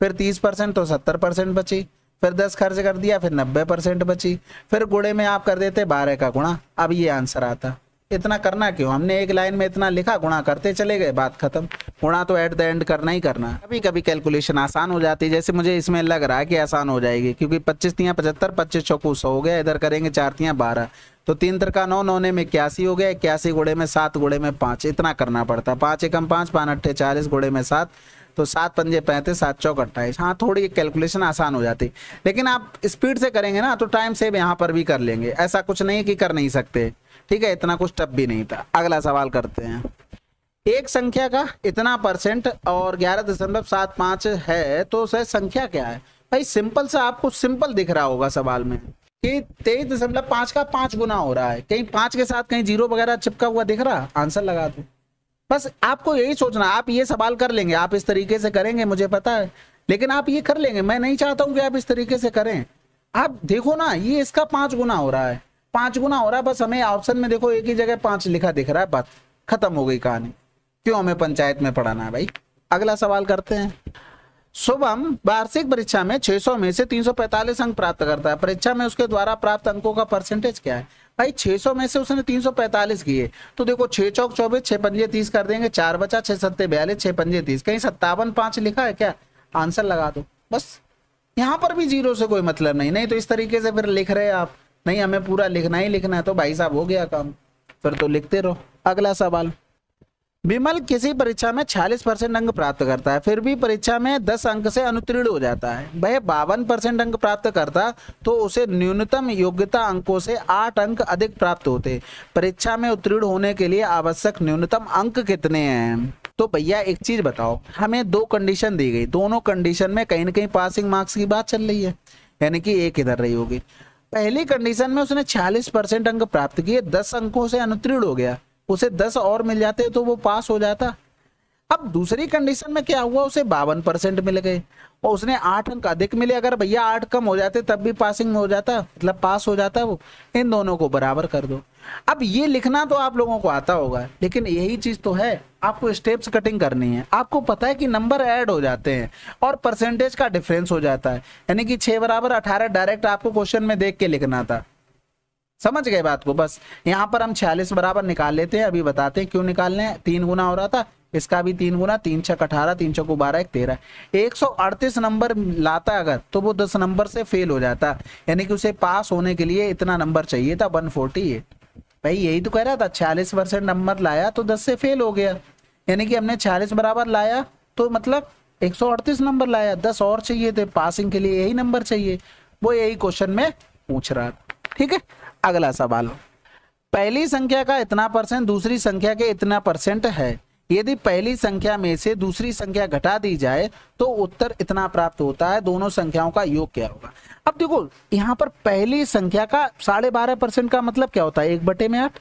फिर तीस परसेंट तो सत्तर परसेंट बची फिर दस खर्च कर दिया फिर नब्बे परसेंट बची फिर गुड़े में आप कर देते बारह का गुणा अब ये आंसर आता इतना करना क्यों हमने एक लाइन में इतना लिखा गुणा करते चले गए बात खत्म गुणा तो एट द एंड करना ही करना कभी कभी कैलकुलेशन आसान हो जाती है जैसे मुझे इसमें लग रहा है कि आसान हो जाएगी क्योंकि पच्चीस तियाँ पचहत्तर पच्चीस चौकू सौ हो गया इधर करेंगे चार तियाँ बारह तो तीन तरह का नौ नौने में इक्यासी हो गया इक्यासी गुड़े में सात गुड़े में पाँच इतना करना पड़ता है पाँच एकम पाँच पान अट्ठे चालीस गुड़े में सात तो सात पंजे पैंतीस सात चौक अट्ठाईस हाँ थोड़ी कैलकुलेशन आसान हो जाती लेकिन आप स्पीड से करेंगे ना तो टाइम सेव यहाँ पर भी कर लेंगे ऐसा कुछ नहीं कि कर नहीं सकते ठीक है इतना कुछ टप भी नहीं था अगला सवाल करते हैं एक संख्या का इतना परसेंट और ग्यारह दशमलव सात पाँच है तो सर संख्या क्या है भाई सिंपल सा आपको सिंपल दिख रहा होगा सवाल में कि तेईस दशमलव पाँच का पाँच गुना हो रहा है कहीं पाँच के साथ कहीं जीरो वगैरह चिपका हुआ दिख रहा आंसर लगा दो बस आपको यही सोचना आप ये सवाल कर लेंगे आप इस तरीके से करेंगे मुझे पता है लेकिन आप ये कर लेंगे मैं नहीं चाहता हूँ कि आप इस तरीके से करें आप देखो ना ये इसका पाँच गुना हो रहा है पांच गुना हो रहा है बस हमें ऑप्शन में देखो एक ही जगह पांच लिखा दिख रहा है बस खत्म हो गई कहानी क्यों हमें पंचायत में पढ़ाना है भाई अगला सवाल करते हैं शुभम वार्षिक परीक्षा में 600 में से 345 अंक प्राप्त करता है परीक्षा में उसके द्वारा प्राप्त अंकों का परसेंटेज क्या है भाई 600 में से उसने 345 किए तो देखो छह चौक चौबीस छह पंजे तीस कर देंगे चार बचा छह सत्ते बयालीस छह पंजे तीस कहीं सत्तावन पांच लिखा है क्या आंसर लगा दो बस यहाँ पर भी जीरो से कोई मतलब नहीं नहीं तो इस तरीके से फिर लिख रहे आप नहीं हमें पूरा लिखना ही लिखना है तो भाई साहब हो गया काम फिर तो लिखते रहो अगला सवाल विमल किसी परीक्षा में छियालीस परसेंट अंक प्राप्त करता है फिर भी परीक्षा में दस अंक से अनुत्तीर्ण हो जाता है वह बावन परसेंट अंक प्राप्त करता तो उसे न्यूनतम योग्यता अंकों से आठ अंक अधिक प्राप्त होते परीक्षा में उत्तीर्ण होने के लिए आवश्यक न्यूनतम अंक कितने हैं तो भैया एक चीज बताओ हमें दो कंडीशन दी गई दोनों कंडीशन में कहीं ना कहीं पासिंग मार्क्स की बात चल रही है यानी कि एक इधर रही होगी पहली कंडीशन में उसने 46 परसेंट अंक प्राप्त किए 10 अंकों से अनुत्रीण हो गया उसे 10 और मिल जाते तो वो पास हो जाता अब दूसरी कंडीशन में क्या हुआ उसे बावन परसेंट मिल गए और उसने आठ अंक अधिक मिले अगर भैया आठ कम हो जाते तब भी पासिंग हो जाता मतलब पास हो जाता वो इन दोनों को बराबर कर दो अब ये लिखना तो आप लोगों को आता होगा लेकिन यही चीज तो है आपको स्टेप्स कटिंग करनी है आपको पता है कि नंबर ऐड हो जाते हैं और परसेंटेज का डिफरेंस हो जाता है यानी कि छह बराबर अठारह डायरेक्ट आपको क्वेश्चन में देख के लिखना था समझ गए बात को बस यहाँ पर हम छियालीस बराबर निकाल लेते हैं अभी बताते हैं क्यों निकालने हैं तीन गुना हो रहा था इसका भी तीन गुना तीन छक अठारह तीन छक बारह एक तेरह एक सौ अड़तीस नंबर लाता अगर तो वो दस नंबर से फेल हो जाता यानी कि उसे पास होने के लिए इतना नंबर चाहिए था वन फोर्टी एट भाई यही तो कह रहा था छियालीस परसेंट नंबर लाया तो दस से फेल हो गया यानी कि हमने छियालीस बराबर लाया तो मतलब एक सौ अड़तीस नंबर लाया दस और चाहिए थे पासिंग के लिए यही नंबर चाहिए वो यही क्वेश्चन में पूछ रहा ठीक है अगला सवाल पहली संख्या का इतना परसेंट दूसरी संख्या के इतना परसेंट है यदि पहली संख्या में से दूसरी संख्या घटा दी जाए तो उत्तर इतना प्राप्त होता है दोनों संख्याओं का योग क्या होगा अब देखो यहाँ पर पहली संख्या का साढ़े बारह परसेंट का मतलब क्या होता है एक बटे में आठ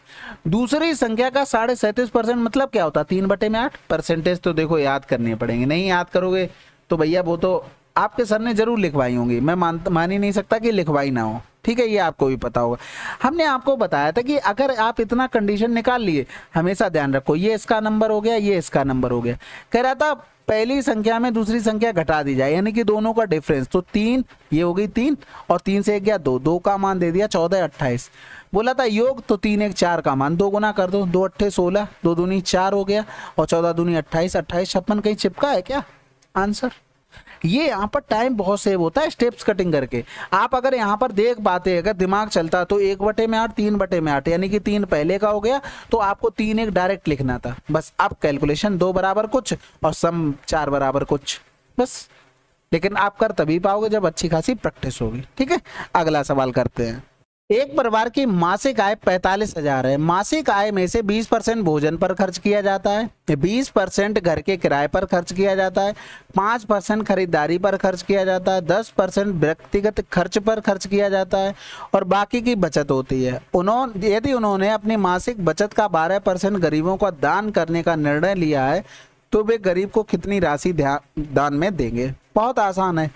दूसरी संख्या का साढ़े सैंतीस परसेंट मतलब क्या होता है तीन बटे में आठ परसेंटेज तो देखो याद करने पड़ेंगे नहीं याद करोगे तो भैया वो तो आपके सर ने जरूर लिखवाई होंगी मैं मान ही नहीं सकता कि लिखवाई ना हो ठीक है ये आपको भी पता होगा हमने आपको बताया था कि अगर आप इतना कंडीशन निकाल लिए हमेशा ध्यान रखो ये इसका नंबर हो गया ये इसका नंबर हो गया कह रहा था पहली संख्या में दूसरी संख्या घटा दी जाए यानी कि दोनों का डिफरेंस तो तीन ये हो गई तीन और तीन से एक गया दो दो का मान दे दिया चौदह अट्ठाईस बोला था योग तो तीन एक चार का मान दो गुना कर दो दो अट्ठे सोलह दो दूनी चार हो गया और चौदह दूनी अट्ठाईस अट्ठाईस छप्पन कहीं चिपका है क्या आंसर ये यहाँ पर टाइम बहुत सेव होता है स्टेप्स कटिंग करके आप अगर यहाँ पर देख पाते अगर दिमाग चलता तो एक बटे में आठ तीन बटे में आठ यानी कि तीन पहले का हो गया तो आपको तीन एक डायरेक्ट लिखना था बस अब कैलकुलेशन दो बराबर कुछ और सम चार बराबर कुछ बस लेकिन आप कर तभी पाओगे जब अच्छी खासी प्रैक्टिस होगी ठीक है अगला सवाल करते हैं एक परिवार की मासिक आय पैंतालीस हजार है मासिक आय में से 20 परसेंट भोजन पर खर्च किया जाता है 20 परसेंट घर के किराए पर खर्च किया जाता है 5 परसेंट खरीदारी पर खर्च किया जाता है 10 परसेंट व्यक्तिगत खर्च पर खर्च किया जाता है और बाकी की बचत होती है उन्होंने यदि उन्होंने अपनी मासिक बचत का बारह परसेंट गरीबों का दान करने का निर्णय लिया है तो वे गरीब को कितनी राशि दान में देंगे बहुत आसान है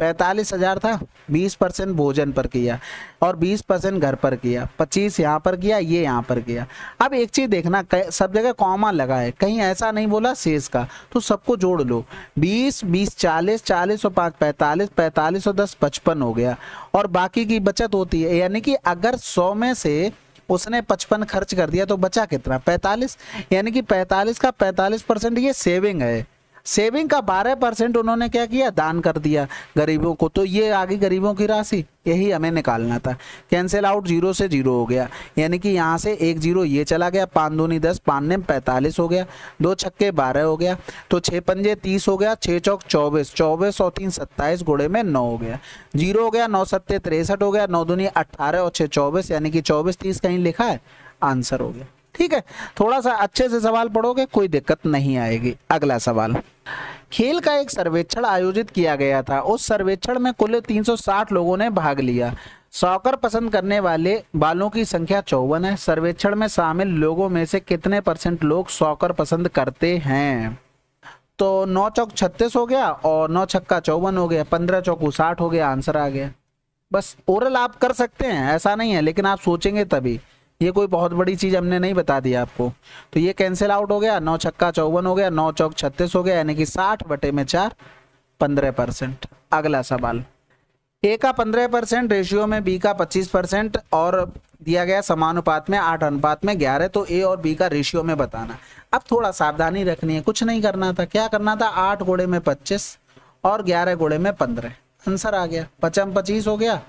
पैंतालीस हज़ार था बीस परसेंट भोजन पर किया और बीस परसेंट घर पर किया पच्चीस यहाँ पर किया ये यहाँ पर किया अब एक चीज़ देखना सब जगह कॉमा लगा है कहीं ऐसा नहीं बोला शेष का तो सबको जोड़ लो बीस बीस चालीस चालीस और पाँच पैंतालीस पैंतालीस और दस पचपन हो गया और बाकी की बचत होती है यानी कि अगर सौ में से उसने पचपन खर्च कर दिया तो बचा कितना पैंतालीस यानी कि पैंतालीस का पैंतालीस परसेंट ये सेविंग है सेविंग का बारह परसेंट उन्होंने क्या किया दान कर दिया गरीबों को तो ये आ गई गरीबों की राशि यही हमें निकालना था कैंसिल आउट जीरो से जीरो हो गया यानी कि यहाँ से एक जीरो ये चला गया पाँच दूनी दस पाँच ने पैंतालीस हो गया दो छक्के बारह हो गया तो छः पंजे तीस हो गया छः चौक चौबीस चौबीस और तीन सत्ताईस घोड़े में नौ हो गया जीरो हो गया नौ सत्ते तिरसठ हो गया नौ दूनी अट्ठारह और छः चौबीस यानी कि चौबीस तीस कहीं लिखा है आंसर हो गया ठीक है थोड़ा सा अच्छे से सवाल पढ़ोगे कोई दिक्कत नहीं आएगी अगला सवाल खेल का एक सर्वेक्षण आयोजित किया गया था उस सर्वेक्षण में कुल 360 लोगों ने भाग लिया सॉकर पसंद करने वाले बालों की संख्या चौवन है सर्वेक्षण में शामिल लोगों में से कितने परसेंट लोग सॉकर पसंद करते हैं तो नौ चौक छत्तीस हो गया और नौ छक्का चौवन हो गया पंद्रह चौक साठ हो गया आंसर आ गया बस ओरल आप कर सकते हैं ऐसा नहीं है लेकिन आप सोचेंगे तभी ये कोई बहुत बड़ी चीज़ हमने नहीं बता दी आपको तो ये कैंसिल आउट हो गया नौ छक्का चौवन हो गया नौ चौक छत्तीस हो गया यानी कि साठ बटे में चार पंद्रह परसेंट अगला सवाल ए का पंद्रह परसेंट रेशियो में बी का पच्चीस परसेंट और दिया गया समानुपात में आठ अनुपात में ग्यारह तो ए और बी का रेशियो में बताना अब थोड़ा सावधानी रखनी है कुछ नहीं करना था क्या करना था आठ घोड़े में पच्चीस और ग्यारह घोड़े में पंद्रह आंसर आ गया पचम पच्चीस हो गया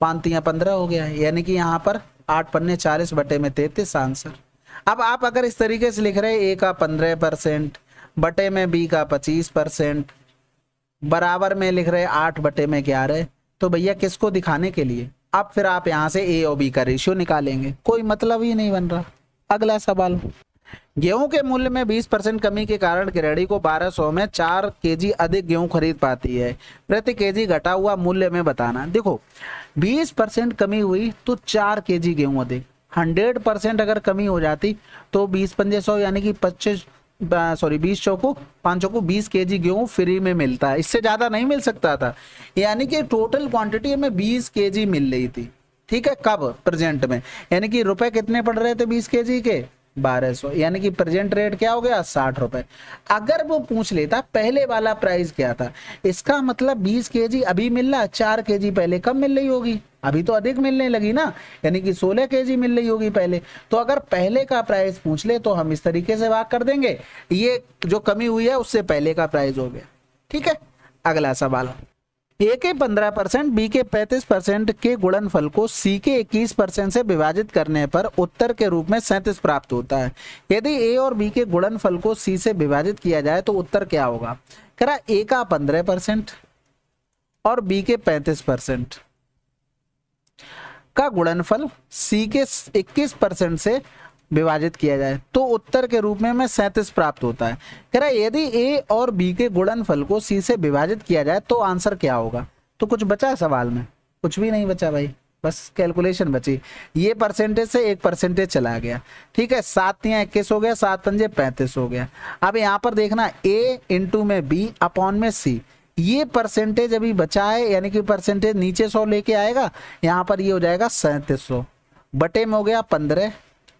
पांतियाँ पंद्रह हो गया यानी कि यहाँ पर आठ पन्ने चालीस बटे में तैतीस आंसर अब आप अगर इस तरीके से लिख रहे ए का पंद्रह परसेंट बटे में बी का पच्चीस परसेंट बराबर में लिख रहे आठ बटे में ग्यारह तो भैया किसको दिखाने के लिए अब फिर आप यहाँ से ए और बी का रेशियो निकालेंगे कोई मतलब ही नहीं बन रहा अगला सवाल गेहूं के मूल्य में 20 परसेंट कमी के कारण गिरड़ी को 1200 में 4 केजी अधिक गेहूं खरीद पाती है प्रति केजी घटा हुआ मूल्य में बताना देखो 20 परसेंट कमी हुई तो 4 केजी गेहूं अधिक 100 परसेंट अगर कमी हो जाती तो 20 पंजे सौ यानी कि 25 सॉरी बीस चौको पाँच चौको बीस के जी गेहूँ फ्री में मिलता है इससे ज़्यादा नहीं मिल सकता था यानी कि टोटल क्वान्टिटी हमें बीस के जी मिल रही थी ठीक है कब प्रेजेंट में यानी कि रुपए कितने पड़ रहे थे बीस के जी के बारह सौ यानी कि प्रेजेंट रेट क्या हो गया साठ रुपए अगर वो पूछ लेता पहले वाला प्राइस क्या था इसका मतलब 20 केजी जी अभी मिल रहा चार के जी पहले कम मिल रही होगी अभी तो अधिक मिलने लगी ना यानी कि सोलह के जी मिल रही होगी पहले तो अगर पहले का प्राइस पूछ ले तो हम इस तरीके से बात कर देंगे ये जो कमी हुई है उससे पहले का प्राइस हो गया ठीक है अगला सवाल ए के पंद्रह परसेंट बी के पैंतीस परसेंट के गुणनफल को सी के इक्कीस परसेंट से विभाजित करने पर उत्तर के रूप में सैंतीस प्राप्त होता है यदि ए और बी के गुणनफल को सी से विभाजित किया जाए तो उत्तर क्या होगा कह रहा ए का पंद्रह परसेंट और बी के पैंतीस परसेंट का गुणनफल सी के इक्कीस परसेंट से विभाजित किया जाए तो उत्तर के रूप में सैंतीस प्राप्त होता है कह रहा है यदि ए और बी के गुणनफल को सी से विभाजित किया जाए तो आंसर क्या होगा तो कुछ बचा सवाल में कुछ भी नहीं बचा भाई बस कैलकुलेशन बची ये परसेंटेज से एक परसेंटेज चला गया ठीक है सात या इक्कीस हो गया सात पंजे पैंतीस हो गया अब यहाँ पर देखना ए इंटू में बी अपॉन में सी ये परसेंटेज अभी बचा है यानी कि परसेंटेज नीचे सौ लेके आएगा यहाँ पर ये हो जाएगा सैंतीस सौ बटे में हो गया पंद्रह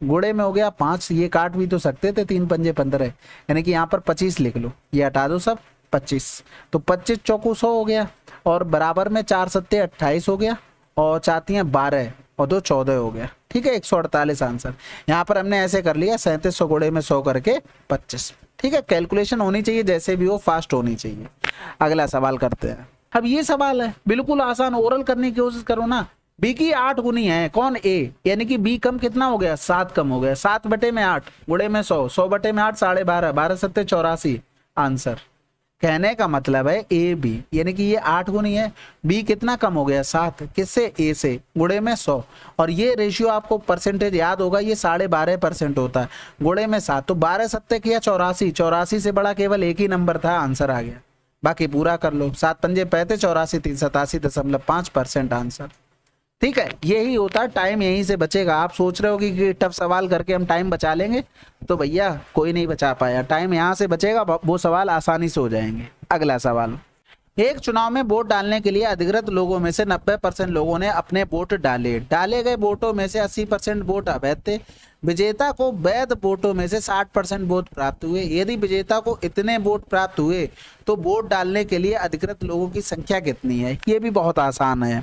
घोड़े में हो गया पांच ये काट भी तो सकते थे तीन पंजे पंद्रह यानी कि यहाँ पर पच्चीस लिख लो ये हटा दो सब पच्चीस तो पच्चीस चौकू सौ हो गया और बराबर में चार सत्ते अट्ठाईस हो गया और चाहती बारह और दो चौदह हो गया ठीक है एक सौ अड़तालीस आंसर यहाँ पर हमने ऐसे कर लिया सैंतीस सौ घोड़े में सौ करके पच्चीस ठीक है कैलकुलेशन होनी चाहिए जैसे भी हो फास्ट होनी चाहिए अगला सवाल करते हैं अब ये सवाल है बिल्कुल आसान ओरल करने की कोशिश करो ना बी की आठ गुनी है कौन ए यानी कि बी कम कितना हो गया सात कम हो गया सात बटे में आठ गुड़े में सौ सौ बटे में आठ साढ़े बारह बारह सत्ते चौरासी आंसर कहने का मतलब है ए बी यानी कि ये आठ गुनी है बी कितना कम हो गया सात किससे ए से गुड़े में सौ और ये रेशियो आपको परसेंटेज याद होगा ये साढ़े बारह परसेंट होता है गुड़े में सात तो बारह सत्ते किया चौरासी चौरासी से बड़ा केवल एक ही नंबर था आंसर आ गया बाकी पूरा कर लो सात पंजे पैंतीस चौरासी तीन सतासी दशमलव पांच परसेंट आंसर ठीक है यही होता है टाइम यहीं से बचेगा आप सोच रहे हो कि टफ सवाल करके हम टाइम बचा लेंगे तो भैया कोई नहीं बचा पाया टाइम यहाँ से बचेगा वो सवाल आसानी से हो जाएंगे अगला सवाल एक चुनाव में वोट डालने के लिए अधिकृत लोगों में से 90 परसेंट लोगों ने अपने वोट डाले डाले गए वोटों में से 80 परसेंट वोट अवैध थे विजेता को वैध वोटों में से 60 परसेंट वोट प्राप्त हुए यदि विजेता को इतने वोट प्राप्त हुए तो वोट डालने के लिए अधिकृत लोगों की संख्या कितनी है ये भी बहुत आसान है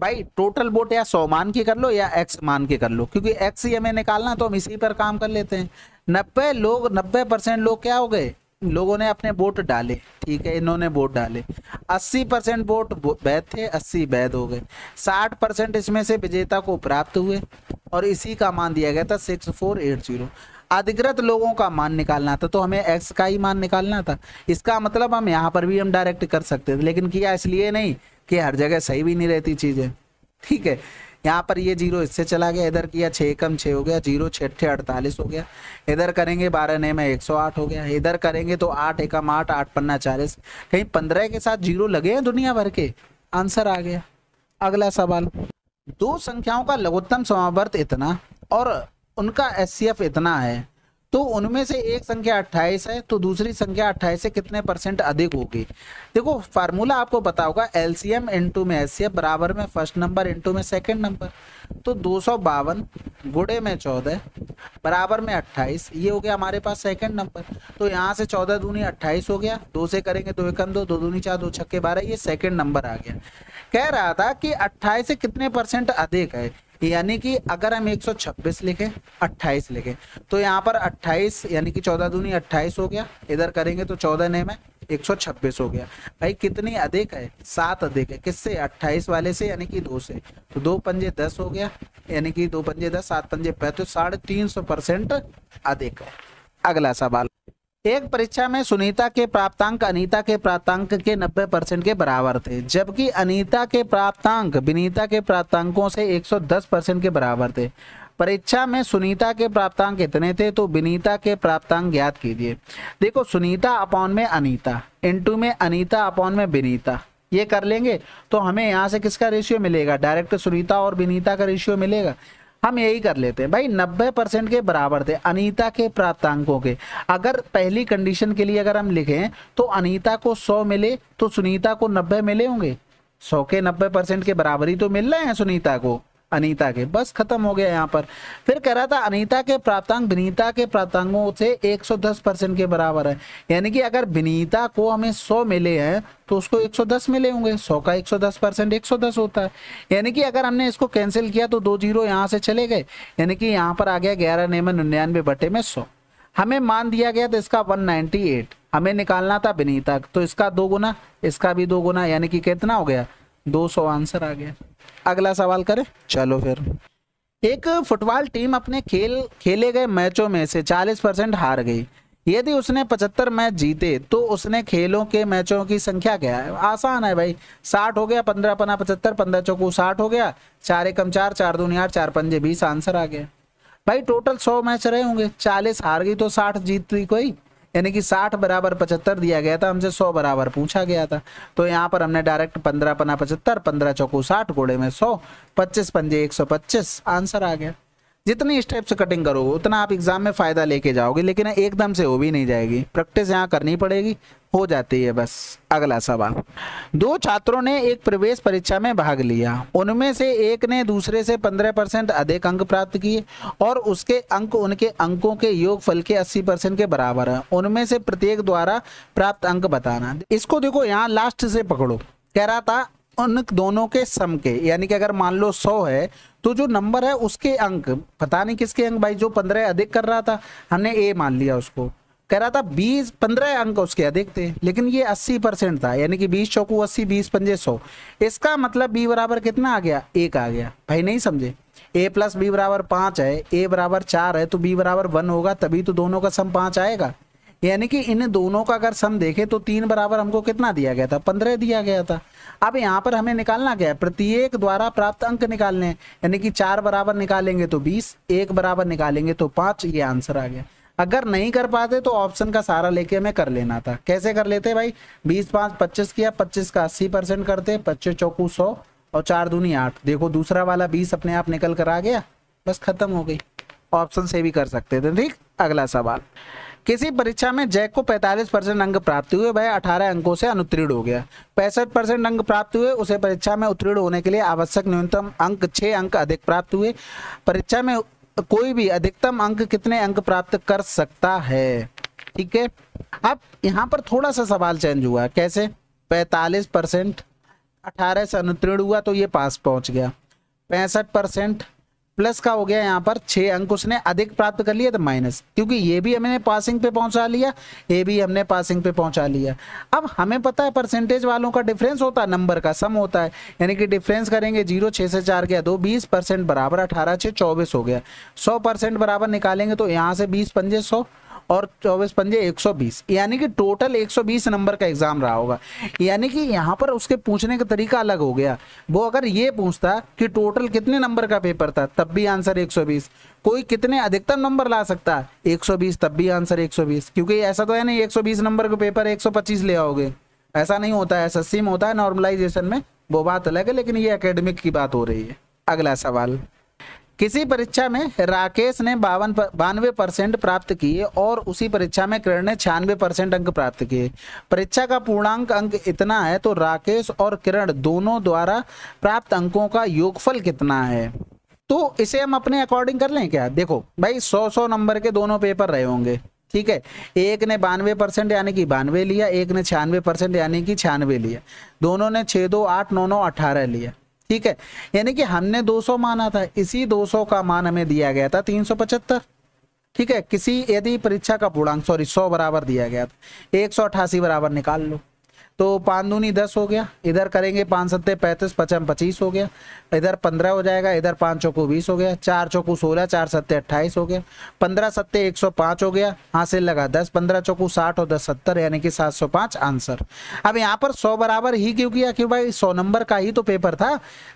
भाई टोटल बोट या सौ मान के कर लो या एक्स मान के कर लो क्योंकि एक्स ही हमें निकालना तो हम इसी पर काम कर लेते हैं नब्बे लोग नब्बे परसेंट लोग क्या हो गए लोगों ने अपने वोट डाले ठीक है इन्होंने वोट डाले अस्सी परसेंट वोट वैध थे अस्सी वैध हो गए साठ परसेंट इसमें से विजेता को प्राप्त हुए और इसी का मान दिया गया था सिक्स फोर एट जीरो अधिकृत लोगों का मान निकालना था तो हमें एक्स का ही मान निकालना था इसका मतलब हम यहाँ पर भी हम डायरेक्ट कर सकते थे लेकिन किया इसलिए नहीं कि हर जगह सही भी नहीं रहती चीज़ें ठीक है यहाँ पर ये जीरो इससे चला गया इधर किया छः कम छः हो गया जीरो छठे अड़तालीस हो गया इधर करेंगे बारह नए में एक सौ आठ हो गया इधर करेंगे तो आठ एकम आठ आठ पन्ना चालीस कहीं पंद्रह के साथ जीरो लगे हैं दुनिया भर के आंसर आ गया अगला सवाल दो संख्याओं का लघुत्तम समावर्त इतना और उनका एस इतना है तो उनमें से एक संख्या 28 है तो दूसरी संख्या 28 से कितने परसेंट अधिक होगी देखो फार्मूला आपको पता होगा एल सी एम इंटू में एस बराबर में फर्स्ट नंबर इंटू में सेकंड नंबर तो दो सौ बावन गुड़े में चौदह बराबर में अट्ठाईस ये हो गया हमारे पास सेकंड नंबर तो यहाँ से चौदह दूनी अट्ठाईस हो गया दो से करेंगे दो एकम दो दो दूनी चार दो छक्के बारह ये सेकेंड नंबर आ गया कह रहा था कि अट्ठाईस से कितने परसेंट अधिक है यानी कि अगर हम 126 लिखे 28 लिखे तो यहाँ पर 28 यानी कि 14 दूनी 28 हो गया इधर करेंगे तो 14 ने में 126 हो गया भाई कितनी अधिक है सात अधिक है किससे 28 वाले से यानी कि दो से तो दो पंजे दस हो गया यानी कि दो पंजे दस सात पंजे पैंतीस साढ़े तीन सौ परसेंट अधिक है अगला सवाल एक परीक्षा में सुनीता के प्राप्तांक अनीता के प्राप्तांक के 90 परसेंट के बराबर थे जबकि अनीता के प्राप्तांक विनीता के प्राप्तांकों से 110 परसेंट के बराबर थे परीक्षा में सुनीता के प्राप्तांक इतने थे तो विनीता के प्राप्तांक ज्ञात कीजिए देखो सुनीता अपॉन में अनीता इंटू में अनीता अपॉन में विनीता ये कर लेंगे तो हमें यहाँ से किसका रेशियो मिलेगा डायरेक्ट सुनीता और विनीता का रेशियो मिलेगा हम यही कर लेते हैं भाई 90 परसेंट के बराबर थे अनीता के प्राप्तांकों के अगर पहली कंडीशन के लिए अगर हम लिखें तो अनीता को 100 मिले तो सुनीता को 90 मिले होंगे 100 के 90 परसेंट के बराबर ही तो मिल रहे हैं सुनीता को अनीता के बस खत्म हो गया यहाँ पर फिर कह रहा था अनीता के प्राप्तांक विनीता के प्राप्तांकों से 110 परसेंट के बराबर है यानी कि अगर विनीता को हमें 100 मिले हैं तो उसको 110 मिले होंगे 100 का 110 परसेंट एक होता है यानी कि अगर हमने इसको कैंसिल किया तो दो जीरो यहाँ से चले गए यानी कि यहाँ पर आ गया ग्यारह नियम निन्यानवे बटे में सौ हमें मान दिया गया तो इसका वन हमें निकालना था विनीता तो इसका दो गुना इसका भी दो गुना यानी कि कितना हो गया दो आंसर आ गया अगला सवाल करें चलो फिर एक फुटबॉल टीम अपने खेल खेले गए मैचों में से 40 परसेंट हार गई यदि उसने 75 मैच जीते तो उसने खेलों के मैचों की संख्या क्या है आसान है भाई 60 हो गया 15 पना 75 पंद्रह चौकू 60 हो गया चार एकम चार चार दून यार चार पंजे बीस आंसर आ गया भाई टोटल 100 मैच रहे होंगे 40 हार गई तो 60 जीत हुई कोई यानी कि 60 बराबर 75 दिया गया था हमसे 100 बराबर पूछा गया था तो यहाँ पर हमने डायरेक्ट 15 पना 75 15 चौकू 60 घोड़े में 100 25 पंजे 125 आंसर आ गया जितने स्टेप से कटिंग करोगे उतना आप एग्जाम में फ़ायदा लेके जाओगे लेकिन एकदम से हो भी नहीं जाएगी प्रैक्टिस यहाँ करनी पड़ेगी हो जाती है बस अगला सवाल दो छात्रों ने एक प्रवेश परीक्षा में भाग लिया उनमें से एक ने दूसरे से 15 परसेंट अधिक अंक प्राप्त किए और उसके अंक उनके अंकों के योग फल के 80 परसेंट के बराबर है उनमें से प्रत्येक द्वारा प्राप्त अंक बताना इसको देखो यहाँ लास्ट से पकड़ो कह रहा था उन दोनों के सम के यानी कि अगर मान लो सौ है तो जो नंबर है उसके अंक पता नहीं किसके अंक भाई जो पंद्रह अधिक कर रहा था हमने ए मान लिया उसको कह रहा था बीस पंद्रह अंक उसके अधिक थे लेकिन ये अस्सी परसेंट था यानी कि बीस चौकू अस्सी बीस पंजे सौ इसका मतलब बी बराबर कितना आ गया एक आ गया भाई नहीं समझे ए प्लस बी बराबर पाँच है ए बराबर चार है तो बी बराबर वन होगा तभी तो दोनों का सम पाँच आएगा यानी कि इन दोनों का अगर सम देखें तो तीन बराबर हमको कितना दिया गया था पंद्रह दिया गया था अब यहाँ पर हमें निकालना क्या है प्रत्येक द्वारा प्राप्त अंक निकालने यानी कि चार बराबर निकालेंगे तो बीस एक बराबर निकालेंगे तो पाँच ये आंसर आ गया अगर नहीं कर पाते तो ऑप्शन का सारा लेके हमें कर लेना था कैसे कर लेते भाई बीस पाँच पच्चीस किया पच्चीस का अस्सी परसेंट करते पच्चीस चौकू सौ और चार दूनी आठ देखो दूसरा वाला बीस अपने आप निकल कर आ गया बस खत्म हो गई ऑप्शन से भी कर सकते थे ठीक अगला सवाल किसी परीक्षा में जैक को 45 परसेंट अंक प्राप्त हुए वह 18 अंकों से अनुत्तीर्ण हो गया पैंसठ परसेंट अंक प्राप्त हुए उसे परीक्षा में उत्तीर्ण होने के लिए आवश्यक न्यूनतम अंक छः अंक अधिक प्राप्त हुए परीक्षा में कोई भी अधिकतम अंक कितने अंक प्राप्त कर सकता है ठीक है अब यहाँ पर थोड़ा सा सवाल चेंज हुआ कैसे पैंतालीस परसेंट अठारह से अनुत्तीर्ण हुआ तो ये पास पहुंच गया पैंसठ परसेंट प्लस का हो गया यहाँ पर छह अंक उसने अधिक प्राप्त कर लिया तो माइनस क्योंकि ये भी हमने पासिंग पे पहुंचा लिया ये भी हमने पासिंग पे पहुंचा लिया अब हमें पता है परसेंटेज वालों का डिफरेंस होता है नंबर का सम होता है यानी कि डिफरेंस करेंगे जीरो छह से चार गया दो बीस परसेंट बराबर अठारह छह चौबीस हो गया सौ परसेंट बराबर निकालेंगे तो यहाँ से बीस पंजे सौ और चौबीस पंजे 120 यानी कि टोटल 120 नंबर का एग्जाम रहा होगा यानी कि यहाँ पर उसके पूछने का तरीका अलग हो गया वो अगर ये पूछता कि टोटल कितने नंबर का पेपर था तब भी आंसर 120 कोई कितने अधिकतम नंबर ला सकता है 120 तब भी आंसर 120 क्योंकि ऐसा तो है नहीं 120 नंबर का पेपर 125 ले आओगे ऐसा नहीं होता है ऐसा में होता है नॉर्मलाइजेशन में वो बात अलग है लेकिन ये अकेडमिक की बात हो रही है अगला सवाल किसी परीक्षा में राकेश ने बावन बानवे परसेंट प्राप्त किए और उसी परीक्षा में किरण ने छियानवे परसेंट अंक प्राप्त किए परीक्षा का पूर्णांक अंक इतना है तो राकेश और किरण दोनों द्वारा प्राप्त अंकों का योगफल कितना है तो इसे हम अपने अकॉर्डिंग कर लें क्या देखो भाई सौ सौ नंबर के दोनों पेपर रहे होंगे ठीक है एक ने बानवे परसेंट यानी कि बानवे लिया एक ने छियानवे परसेंट यानी कि छियानवे लिया दोनों ने छः दो आठ नौ नौ अठारह लिया ठीक है यानी कि हमने 200 माना था इसी 200 का मान हमें दिया गया था तीन ठीक है किसी यदि परीक्षा का पूर्णांक सॉरी 100 बराबर दिया गया था एक बराबर निकाल लो तो पाँच दूनी दस हो गया इधर करेंगे पाँच सत्ते पैंतीस पचम पच्चीस हो गया इधर पंद्रह हो जाएगा इधर पाँच चौकू बीस हो गया चार चौकू सोलह चार सत्ते अट्ठाईस हो गया पंद्रह सत्ते एक सौ पाँच हो गया हासिल लगा दस पंद्रह चौकू साठ और दस सत्तर यानी कि सात सौ पाँच आंसर अब यहाँ पर सौ बराबर ही क्यों किया क्यों भाई सौ नंबर का ही तो पेपर था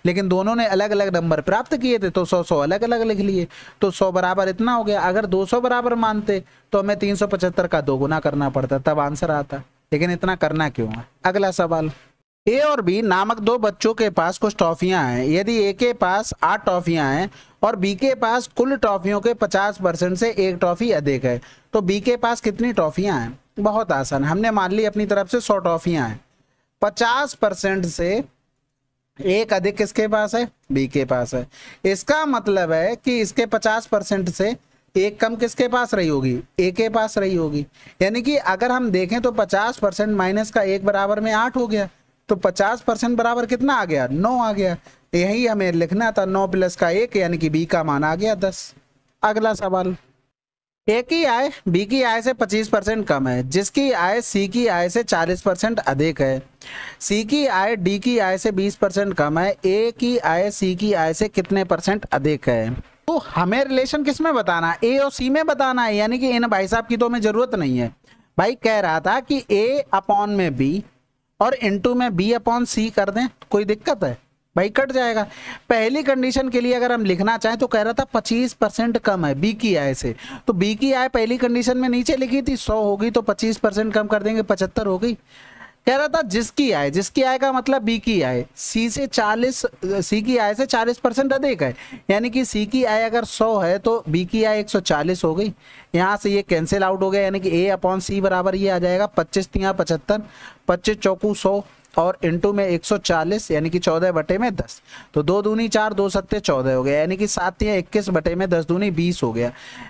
लेकिन दोनों ने अलग अलग नंबर प्राप्त किए थे तो सौ सौ अलग अलग लिख लिए तो सौ बराबर इतना हो गया अगर दो सौ बराबर मानते तो हमें तीन सौ पचहत्तर का गुना करना पड़ता तब आंसर आता लेकिन इतना करना क्यों है अगला सवाल ए और बी नामक दो बच्चों के पास कुछ टॉफियां हैं यदि ए के पास आठ टॉफियां हैं और बी के पास कुल टॉफियों के पचास परसेंट से एक टॉफी अधिक है तो बी के पास कितनी टॉफियां हैं बहुत आसान हमने मान ली अपनी तरफ से सौ टॉफियां हैं पचास परसेंट से एक अधिक किसके पास है बी के पास है इसका मतलब है कि इसके पचास परसेंट से एक कम किसके पास रही होगी ए के पास रही होगी यानी कि अगर हम देखें तो पचास परसेंट माइनस का एक बराबर में आठ हो गया तो पचास परसेंट बराबर कितना आ गया नौ आ गया यही हमें लिखना था नौ प्लस का एक यानी कि बी का मान आ गया दस अगला सवाल ए की आय बी की आय से 25 परसेंट कम है जिसकी आय सी की आय से 40 परसेंट अधिक है सी की आय डी की आय से 20 परसेंट कम है ए की आय सी की आय से कितने परसेंट अधिक है तो हमें रिलेशन किस में बताना है ए और सी में बताना है यानी कि इन भाई साहब की तो हमें जरूरत नहीं है भाई कह रहा था कि ए अपॉन में बी और इनटू में बी अपॉन सी कर दें कोई दिक्कत है भाई कट जाएगा पहली कंडीशन के लिए अगर हम लिखना चाहें तो कह रहा था 25 परसेंट कम है बी की आय से तो बी की आय पहली कंडीशन में नीचे लिखी थी 100 होगी तो 25 परसेंट कम कर देंगे 75 होगी कह रहा था जिसकी आय जिसकी आय का मतलब बी की आय सी से 40 सी की आय से 40 परसेंट अधिक है यानी कि सी की आय अगर 100 है तो बी की आय 140 हो गई यहाँ से ये कैंसिल आउट हो गया यानी कि ए अपॉन सी बराबर ये आ जाएगा पच्चीस तिया पचहत्तर पच्चीस चौकू सौ और इंटू में 140 यानी कि 14 बटे में 10 तो दो दूनी चार दो सत्य चौदह हो गया यानी कि सात या इक्कीस बटे में दस दूनी बीस हो गया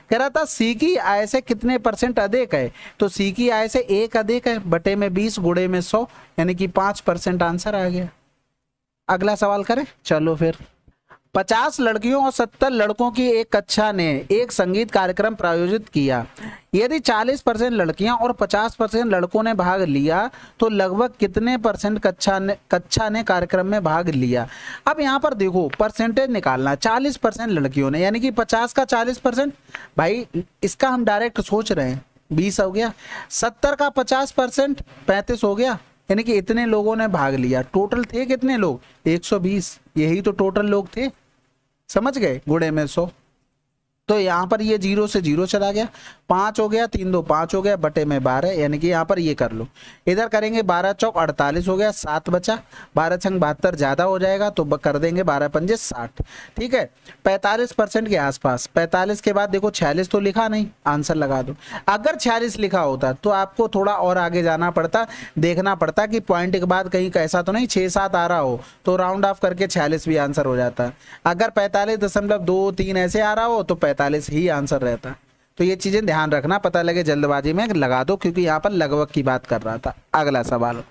कह रहा था सी की आय से कितने परसेंट अधिक है तो सी की आय से एक अधिक है बटे में बीस गुड़े में सौ यानी कि पांच परसेंट आंसर आ गया अगला सवाल करें चलो फिर पचास लड़कियों और सत्तर लड़कों की एक कक्षा ने एक संगीत कार्यक्रम प्रायोजित किया यदि चालीस परसेंट लड़कियां और पचास परसेंट लड़कों ने भाग लिया तो लगभग कितने परसेंट कक्षा ने कक्षा ने कार्यक्रम में भाग लिया अब यहां पर देखो परसेंटेज निकालना चालीस परसेंट लड़कियों ने यानी कि पचास का चालीस परसेंट भाई इसका हम डायरेक्ट सोच रहे हैं बीस हो गया सत्तर का पचास परसेंट पैंतीस हो गया यानी कि इतने लोगों ने भाग लिया टोटल थे कितने लोग 120 यही तो टोटल लोग थे समझ गए गुड़े में सो तो यहाँ पर ये जीरो से जीरो चला गया पांच हो गया तीन दो पांच हो गया बटे में बारह यानी कि यहाँ पर ये कर लो इधर करेंगे बारह चौक अड़तालीस हो गया सात बचा बारह छंग बहत्तर ज्यादा हो जाएगा तो कर देंगे बारह पंजे साठ ठीक है पैंतालीस परसेंट के आसपास पैंतालीस के बाद देखो छियालीस तो लिखा नहीं आंसर लगा दो अगर छियालीस लिखा होता तो आपको थोड़ा और आगे जाना पड़ता देखना पड़ता कि पॉइंट के बाद कहीं कैसा तो नहीं छह सात आ रहा हो तो राउंड ऑफ करके छियालीस भी आंसर हो जाता अगर पैंतालीस दशमलव दो तीन ऐसे आ रहा हो तो पैंतालीस ही आंसर रहता तो ये चीज़ें ध्यान रखना पता लगे जल्दबाजी में लगा दो क्योंकि यहाँ पर लगभग की बात कर रहा था अगला सवाल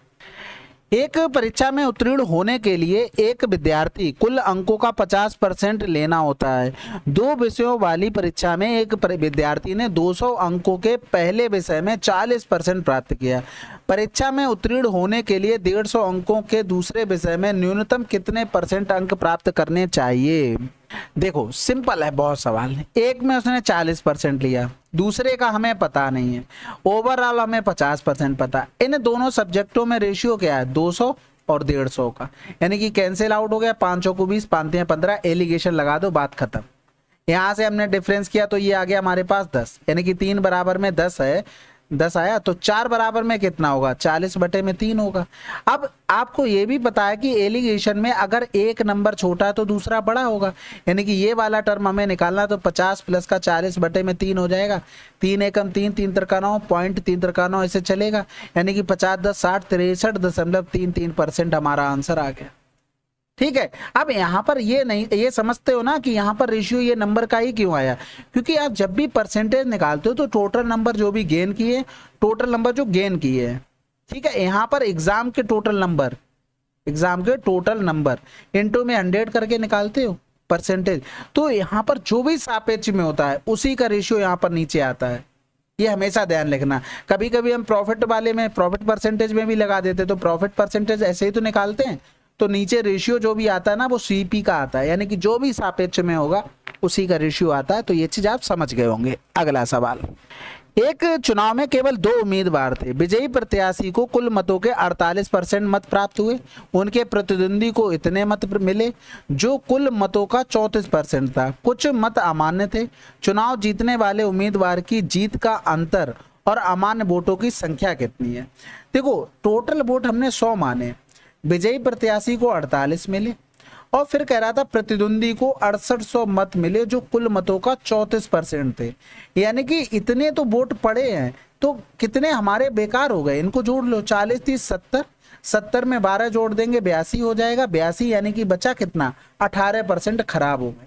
एक परीक्षा में उत्तीर्ण होने के लिए एक विद्यार्थी कुल अंकों का 50 परसेंट लेना होता है दो विषयों वाली परीक्षा में एक विद्यार्थी ने 200 अंकों के पहले विषय में 40 परसेंट प्राप्त किया परीक्षा में उत्तीर्ण होने के लिए डेढ़ सौ अंकों के दूसरे विषय में न्यूनतम कितने परसेंट अंक प्राप्त करने चाहिए देखो सिंपल है बहुत सवाल एक में उसने 40 परसेंट लिया दूसरे का हमें पता नहीं है ओवरऑल हमें 50 परसेंट पता इन दोनों सब्जेक्टों में रेशियो क्या है 200 और 150 का यानी कि कैंसिल आउट हो गया पाँचों को बीस पाँच पंद्रह एलिगेशन लगा दो बात खत्म यहाँ से हमने डिफरेंस किया तो ये आ गया हमारे पास दस यानी कि तीन बराबर में दस है दस आया तो चार बराबर में कितना होगा चालीस बटे में तीन होगा अब आपको ये भी पता है कि एलिगेशन में अगर एक नंबर छोटा है तो दूसरा बड़ा होगा यानी कि ये वाला टर्म हमें निकालना तो पचास प्लस का चालीस बटे में तीन हो जाएगा तीन एकम तीन तीन तरका नौ पॉइंट तीन तरका नौ ऐसे चलेगा यानी कि पचास दस साठ तिरसठ दशमलव तीन तीन परसेंट हमारा आंसर आ गया ठीक है अब यहाँ पर ये नहीं ये समझते हो ना कि यहाँ पर रेशियो ये नंबर का ही क्यों आया क्योंकि आप जब भी परसेंटेज निकालते हो तो टोटल नंबर जो भी गेन किए टोटल नंबर जो गेन किए ठीक है यहाँ पर एग्जाम के टोटल नंबर एग्जाम के टोटल नंबर इंटू में हंड्रेड करके निकालते हो परसेंटेज तो यहाँ पर जो भी सापेक्ष में होता है उसी का रेशियो यहाँ पर नीचे आता है ये हमेशा ध्यान रखना कभी कभी हम प्रॉफिट वाले में प्रॉफिट परसेंटेज में भी लगा देते तो प्रॉफिट परसेंटेज ऐसे ही तो निकालते हैं तो नीचे रेशियो जो भी आता है ना वो सीपी का आता है यानी कि जो भी सापेक्ष में होगा उसी का रेशियो आता है तो ये चीज आप समझ गए होंगे अगला सवाल एक चुनाव में केवल दो उम्मीदवार थे विजयी प्रत्याशी को कुल मतों के 48 परसेंट मत प्राप्त हुए उनके प्रतिद्वंदी को इतने मत मिले जो कुल मतों का 34 परसेंट था कुछ मत अमान्य थे चुनाव जीतने वाले उम्मीदवार की जीत का अंतर और अमान्य वोटों की संख्या कितनी है देखो टोटल वोट हमने सौ माने विजयी प्रत्याशी को 48 मिले और फिर कह रहा था प्रतिद्वंदी को अड़सठ मत मिले जो कुल मतों का चौंतीस परसेंट थे यानी कि इतने तो वोट पड़े हैं तो कितने हमारे बेकार हो गए इनको जोड़ लो चालीस तीस सत्तर सत्तर में बारह जोड़ देंगे बयासी हो जाएगा बयासी यानी कि बचा कितना अठारह परसेंट खराब हो गए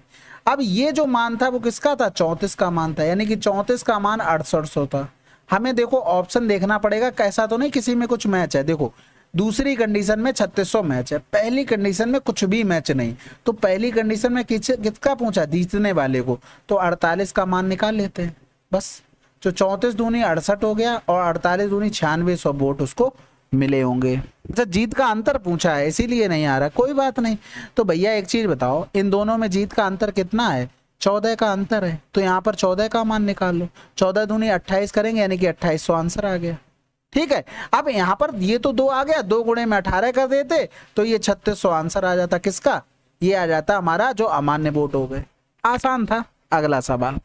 अब ये जो मान था वो किसका था चौंतीस का मान था यानी कि चौंतीस का मान अड़सठ था हमें देखो ऑप्शन देखना पड़ेगा कैसा तो नहीं किसी में कुछ मैच है देखो दूसरी कंडीशन में 3600 मैच है पहली कंडीशन में कुछ भी मैच नहीं तो पहली कंडीशन में किस किसका पूछा जीतने वाले को तो 48 का मान निकाल लेते हैं बस तो चौंतीस दूनी अड़सठ हो गया और अड़तालीस दूनी छियानवे सौ वोट उसको मिले होंगे अच्छा जीत का अंतर पूछा है इसीलिए नहीं आ रहा कोई बात नहीं तो भैया एक चीज बताओ इन दोनों में जीत का अंतर कितना है चौदह का अंतर है तो यहाँ पर चौदह का मान निकाल लो चौदह दूनी अट्ठाईस करेंगे यानी कि अट्ठाईस सौ आंसर आ गया ठीक है अब यहां पर ये तो दो आ गया दो गुणे में अठारह कर देते तो ये छत्तीस आंसर आ जाता किसका ये आ जाता हमारा जो अमान्य वोट हो गए आसान था अगला सवाल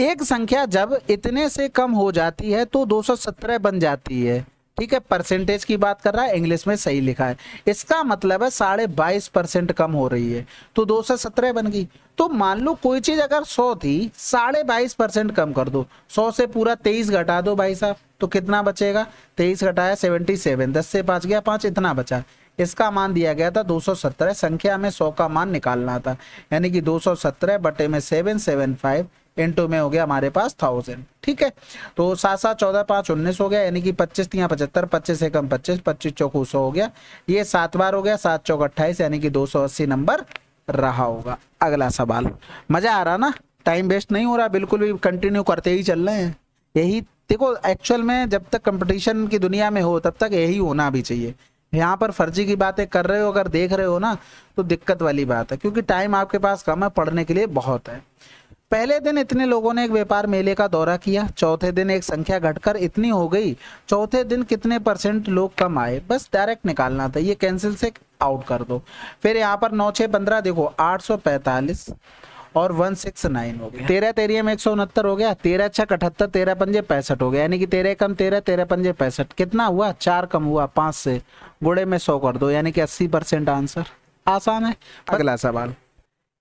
एक संख्या जब इतने से कम हो जाती है तो 217 बन जाती है ठीक है परसेंटेज की बात कर रहा है इंग्लिश में सही लिखा है इसका मतलब है साढ़े बाईस परसेंट कम हो रही है तो दो सौ सत्रह बन गई तो मान लो कोई चीज अगर सौ थी साढ़े बाईस परसेंट कम कर दो सौ से पूरा तेईस घटा दो भाई साहब तो कितना बचेगा तेईस घटाया सेवेंटी सेवन दस से पांच गया पांच इतना बचा इसका मान दिया गया था 217 संख्या में 100 का मान निकालना था यानी कि 217 बटे में 775 इंटू में हो गया हमारे पास थाउजेंड ठीक है तो सात सात चौदह पाँच उन्नीस हो गया यानी कि पच्चीस यहाँ पचहत्तर पच्चीस एकम पच्चीस पच्चीस चौकू सौ हो गया ये सात बार हो गया सात चौक अट्ठाईस यानी कि दो सौ अस्सी नंबर रहा होगा अगला सवाल मजा आ रहा ना टाइम वेस्ट नहीं हो रहा बिल्कुल भी कंटिन्यू करते ही चल रहे हैं यही देखो एक्चुअल में जब तक कंपटीशन की दुनिया में हो तब तक यही होना भी चाहिए यहाँ पर फर्जी की बातें कर रहे हो अगर देख रहे हो ना तो दिक्कत वाली बात है क्योंकि टाइम आपके पास कम है पढ़ने के लिए बहुत है पहले दिन इतने लोगों ने एक व्यापार मेले का दौरा किया चौथे दिन एक संख्या घटकर इतनी हो गई चौथे दिन कितने परसेंट लोग कम आए बस डायरेक्ट निकालना था ये कैंसिल से आउट कर दो फिर यहाँ पर नौ छः पंद्रह देखो आठ सौ पैंतालीस और वन सिक्स नाइन हो गया तेरह तेरह में एक सौ उनहत्तर हो गया तेरह छः अठहत्तर तेरह पंजे पैंसठ हो गया यानी कि तेरह कम तेरह तेरह पंजे पैंसठ कितना हुआ चार कम हुआ पाँच से गुड़े में सौ कर दो यानी कि अस्सी परसेंट आंसर आसान है अगला सवाल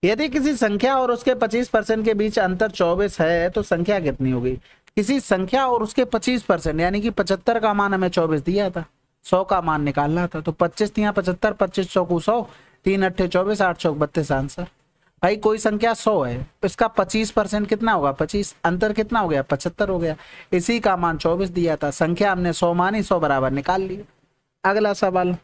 यदि किसी संख्या और उसके 25 परसेंट के बीच अंतर 24 है तो संख्या कितनी होगी किसी संख्या और उसके 25 परसेंट यानी कि 75 का मान हमें 24 दिया था 100 का मान निकालना था तो 25 यहाँ पचहत्तर पच्चीस चौकू सौ तीन अट्ठे चौबीस आठ चौक बत्तीस आंसर भाई कोई संख्या 100 है तो इसका 25 परसेंट कितना होगा 25 अंतर कितना हो गया पचहत्तर हो गया इसी का मान चौबीस दिया था संख्या हमने सौ मानी सौ बराबर निकाल लिया अगला सवाल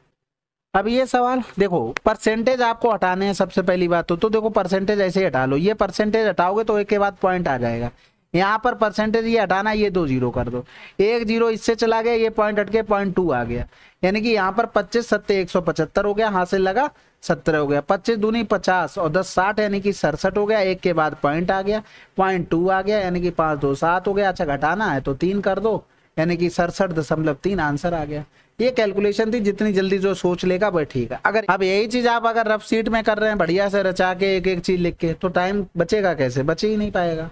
अब ये सवाल देखो परसेंटेज आपको हटाने हैं सबसे पहली बात तो तो देखो परसेंटेज ऐसे ही हटा लो ये परसेंटेज हटाओगे तो एक के बाद पॉइंट आ जाएगा यहाँ पर परसेंटेज ये हटाना ये दो जीरो कर दो एक जीरो इससे चला गया ये पॉइंट हटके पॉइंट टू आ गया यानी कि यहाँ पर पच्चीस सत्तर एक सौ पचहत्तर हो गया हाथ से लगा सत्रह हो गया पच्चीस दूनी पचास और दस साठ यानी कि सड़सठ हो गया एक के बाद पॉइंट आ गया पॉइंट टू आ गया यानी कि पाँच दो सात हो गया अच्छा घटाना है तो तीन कर दो यानी कि सड़सठ दशमलव तीन आंसर आ गया ये कैलकुलेशन थी जितनी जल्दी जो सोच लेगा वह ठीक है अगर अब यही चीज आप अगर रफ सीट में कर रहे हैं बढ़िया से रचा के एक एक चीज लिख के तो टाइम बचेगा कैसे बचे ही नहीं पाएगा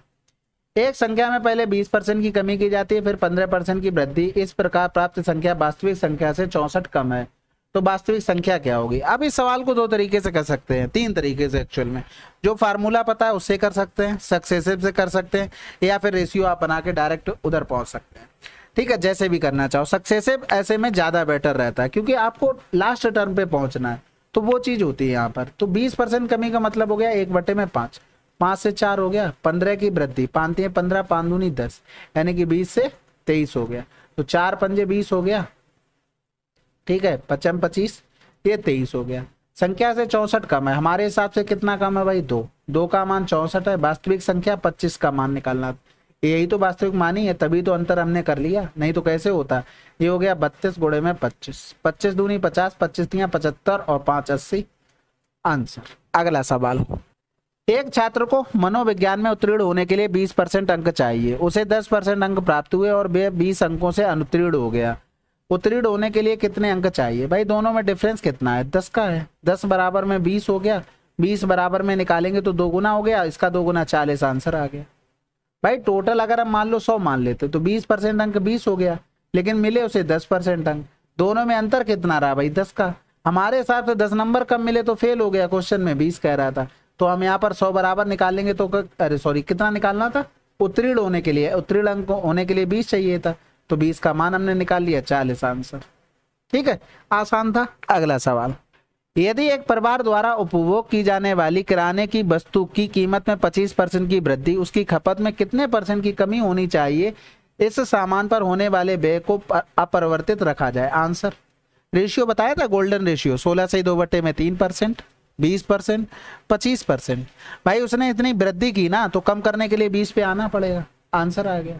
एक संख्या में पहले 20 परसेंट की कमी की जाती है फिर 15 परसेंट की वृद्धि इस प्रकार प्राप्त संख्या वास्तविक संख्या से चौसठ कम है तो वास्तविक संख्या क्या होगी अब इस सवाल को दो तरीके से कर सकते हैं तीन तरीके से एक्चुअल में जो फार्मूला पता है उससे कर सकते हैं सक्सेसिव से कर सकते हैं या फिर रेशियो आप बना के डायरेक्ट उधर पहुंच सकते हैं ठीक है जैसे भी करना चाहो सक्सेसिव ऐसे में ज़्यादा बेटर रहता है क्योंकि आपको लास्ट टर्म पे पहुंचना है तो वो चीज़ होती है यहाँ पर तो बीस परसेंट कमी का मतलब हो गया एक बटे में पांच पांच से चार हो गया पंद्रह की वृद्धि पानती पंद्रह पानदूनी दस यानी कि बीस से तेईस हो गया तो चार पंजे बीस हो गया ठीक है पचम पच्चीस ये तेईस हो गया संख्या से चौसठ कम है हमारे हिसाब से कितना कम है भाई दो दो का मान चौसठ है वास्तविक संख्या पच्चीस का मान निकालना यही तो वास्तविक मान ही है तभी तो अंतर हमने कर लिया नहीं तो कैसे होता ये हो गया बत्तीस गुड़े में पच्चीस पच्चीस दूनी पचास पच्चीस दिया पचहत्तर और पांच अस्सी आंसर अगला सवाल एक छात्र को मनोविज्ञान में उत्तीर्ण होने के लिए 20 परसेंट अंक चाहिए उसे 10 परसेंट अंक प्राप्त हुए और वे 20 अंकों से अनुत्तीर्ण हो गया उत्तीर्ण होने के लिए कितने अंक चाहिए भाई दोनों में डिफरेंस कितना है दस का है दस बराबर में बीस हो गया बीस बराबर में निकालेंगे तो दो गुना हो गया इसका दो गुना चालीस आंसर आ गया भाई टोटल अगर हम मान लो सौ मान लेते तो बीस परसेंट अंक बीस हो गया लेकिन मिले उसे दस परसेंट अंक दोनों में अंतर कितना रहा भाई दस का हमारे हिसाब से दस नंबर कम मिले तो फेल हो गया क्वेश्चन में बीस कह रहा था तो हम यहाँ पर सौ बराबर निकालेंगे तो अरे सॉरी कितना निकालना था उत्तीर्ण होने के लिए उत्तीर्ण अंक होने के लिए बीस चाहिए था तो बीस का मान हमने निकाल लिया चालीस आंसर ठीक है आसान था अगला सवाल यदि एक परिवार द्वारा उपभोग की जाने वाली किराने की वस्तु की कीमत में 25 परसेंट की वृद्धि उसकी खपत में कितने परसेंट की कमी होनी चाहिए इस सामान पर होने वाले व्यय को अपरिवर्तित रखा जाए आंसर रेशियो बताया था गोल्डन रेशियो 16 से दो बट्टे में तीन परसेंट बीस परसेंट पच्चीस परसेंट भाई उसने इतनी वृद्धि की ना तो कम करने के लिए बीस पे आना पड़ेगा आंसर आ गया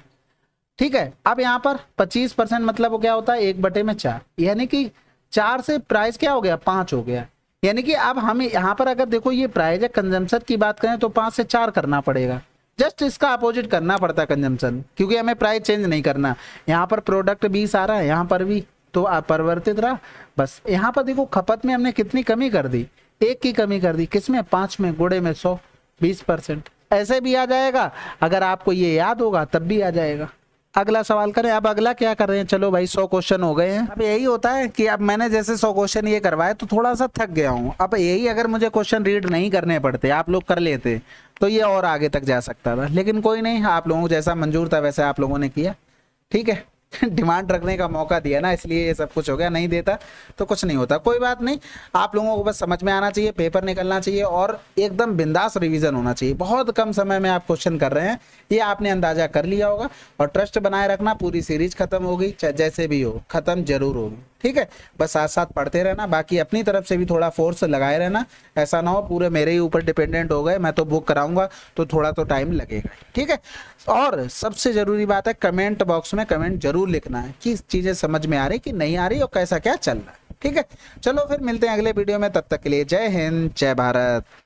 ठीक है अब यहाँ पर पच्चीस परसेंट मतलब वो क्या होता है एक बटे में चार यानी कि चार से प्राइस क्या हो गया पांच हो गया यानी कि अब हमें यहाँ पर अगर देखो ये प्राइस है कंजम्पन की बात करें तो पांच से चार करना पड़ेगा जस्ट इसका अपोजिट करना पड़ता है कंजम्पन क्योंकि हमें प्राइस चेंज नहीं करना यहाँ पर प्रोडक्ट बीस आ रहा है यहाँ पर भी तो अपरिवर्तित रहा बस यहाँ पर देखो खपत में हमने कितनी कमी कर दी एक की कमी कर दी किस में में गुड़े में सौ बीस परसेंट ऐसे भी आ जाएगा अगर आपको ये याद होगा तब भी आ जाएगा अगला सवाल करें अब अगला क्या कर रहे हैं चलो भाई सौ क्वेश्चन हो गए हैं अब यही होता है कि अब मैंने जैसे सौ क्वेश्चन ये करवाए तो थोड़ा सा थक गया हूँ अब यही अगर मुझे क्वेश्चन रीड नहीं करने पड़ते आप लोग कर लेते तो ये और आगे तक जा सकता था लेकिन कोई नहीं आप लोगों को जैसा मंजूर था वैसे आप लोगों ने किया ठीक है डिमांड रखने का मौका दिया ना इसलिए ये सब कुछ हो गया नहीं देता तो कुछ नहीं होता कोई बात नहीं आप लोगों को बस समझ में आना चाहिए पेपर निकलना चाहिए और एकदम बिंदास रिविजन होना चाहिए बहुत कम समय में आप क्वेश्चन कर रहे हैं ये आपने अंदाजा कर लिया होगा और ट्रस्ट बनाए रखना पूरी सीरीज खत्म होगी जैसे भी हो खत्म जरूर होगी ठीक है बस साथ साथ पढ़ते रहना बाकी अपनी तरफ से भी थोड़ा फोर्स लगाए रहना ऐसा ना हो पूरे मेरे ही ऊपर डिपेंडेंट हो गए मैं तो बुक कराऊंगा तो थोड़ा तो टाइम लगेगा ठीक है और सबसे जरूरी बात है कमेंट बॉक्स में कमेंट जरूर लिखना है कि चीजें समझ में आ रही कि नहीं आ रही और कैसा क्या चल रहा है ठीक है चलो फिर मिलते हैं अगले वीडियो में तब तक के लिए जय हिंद जय भारत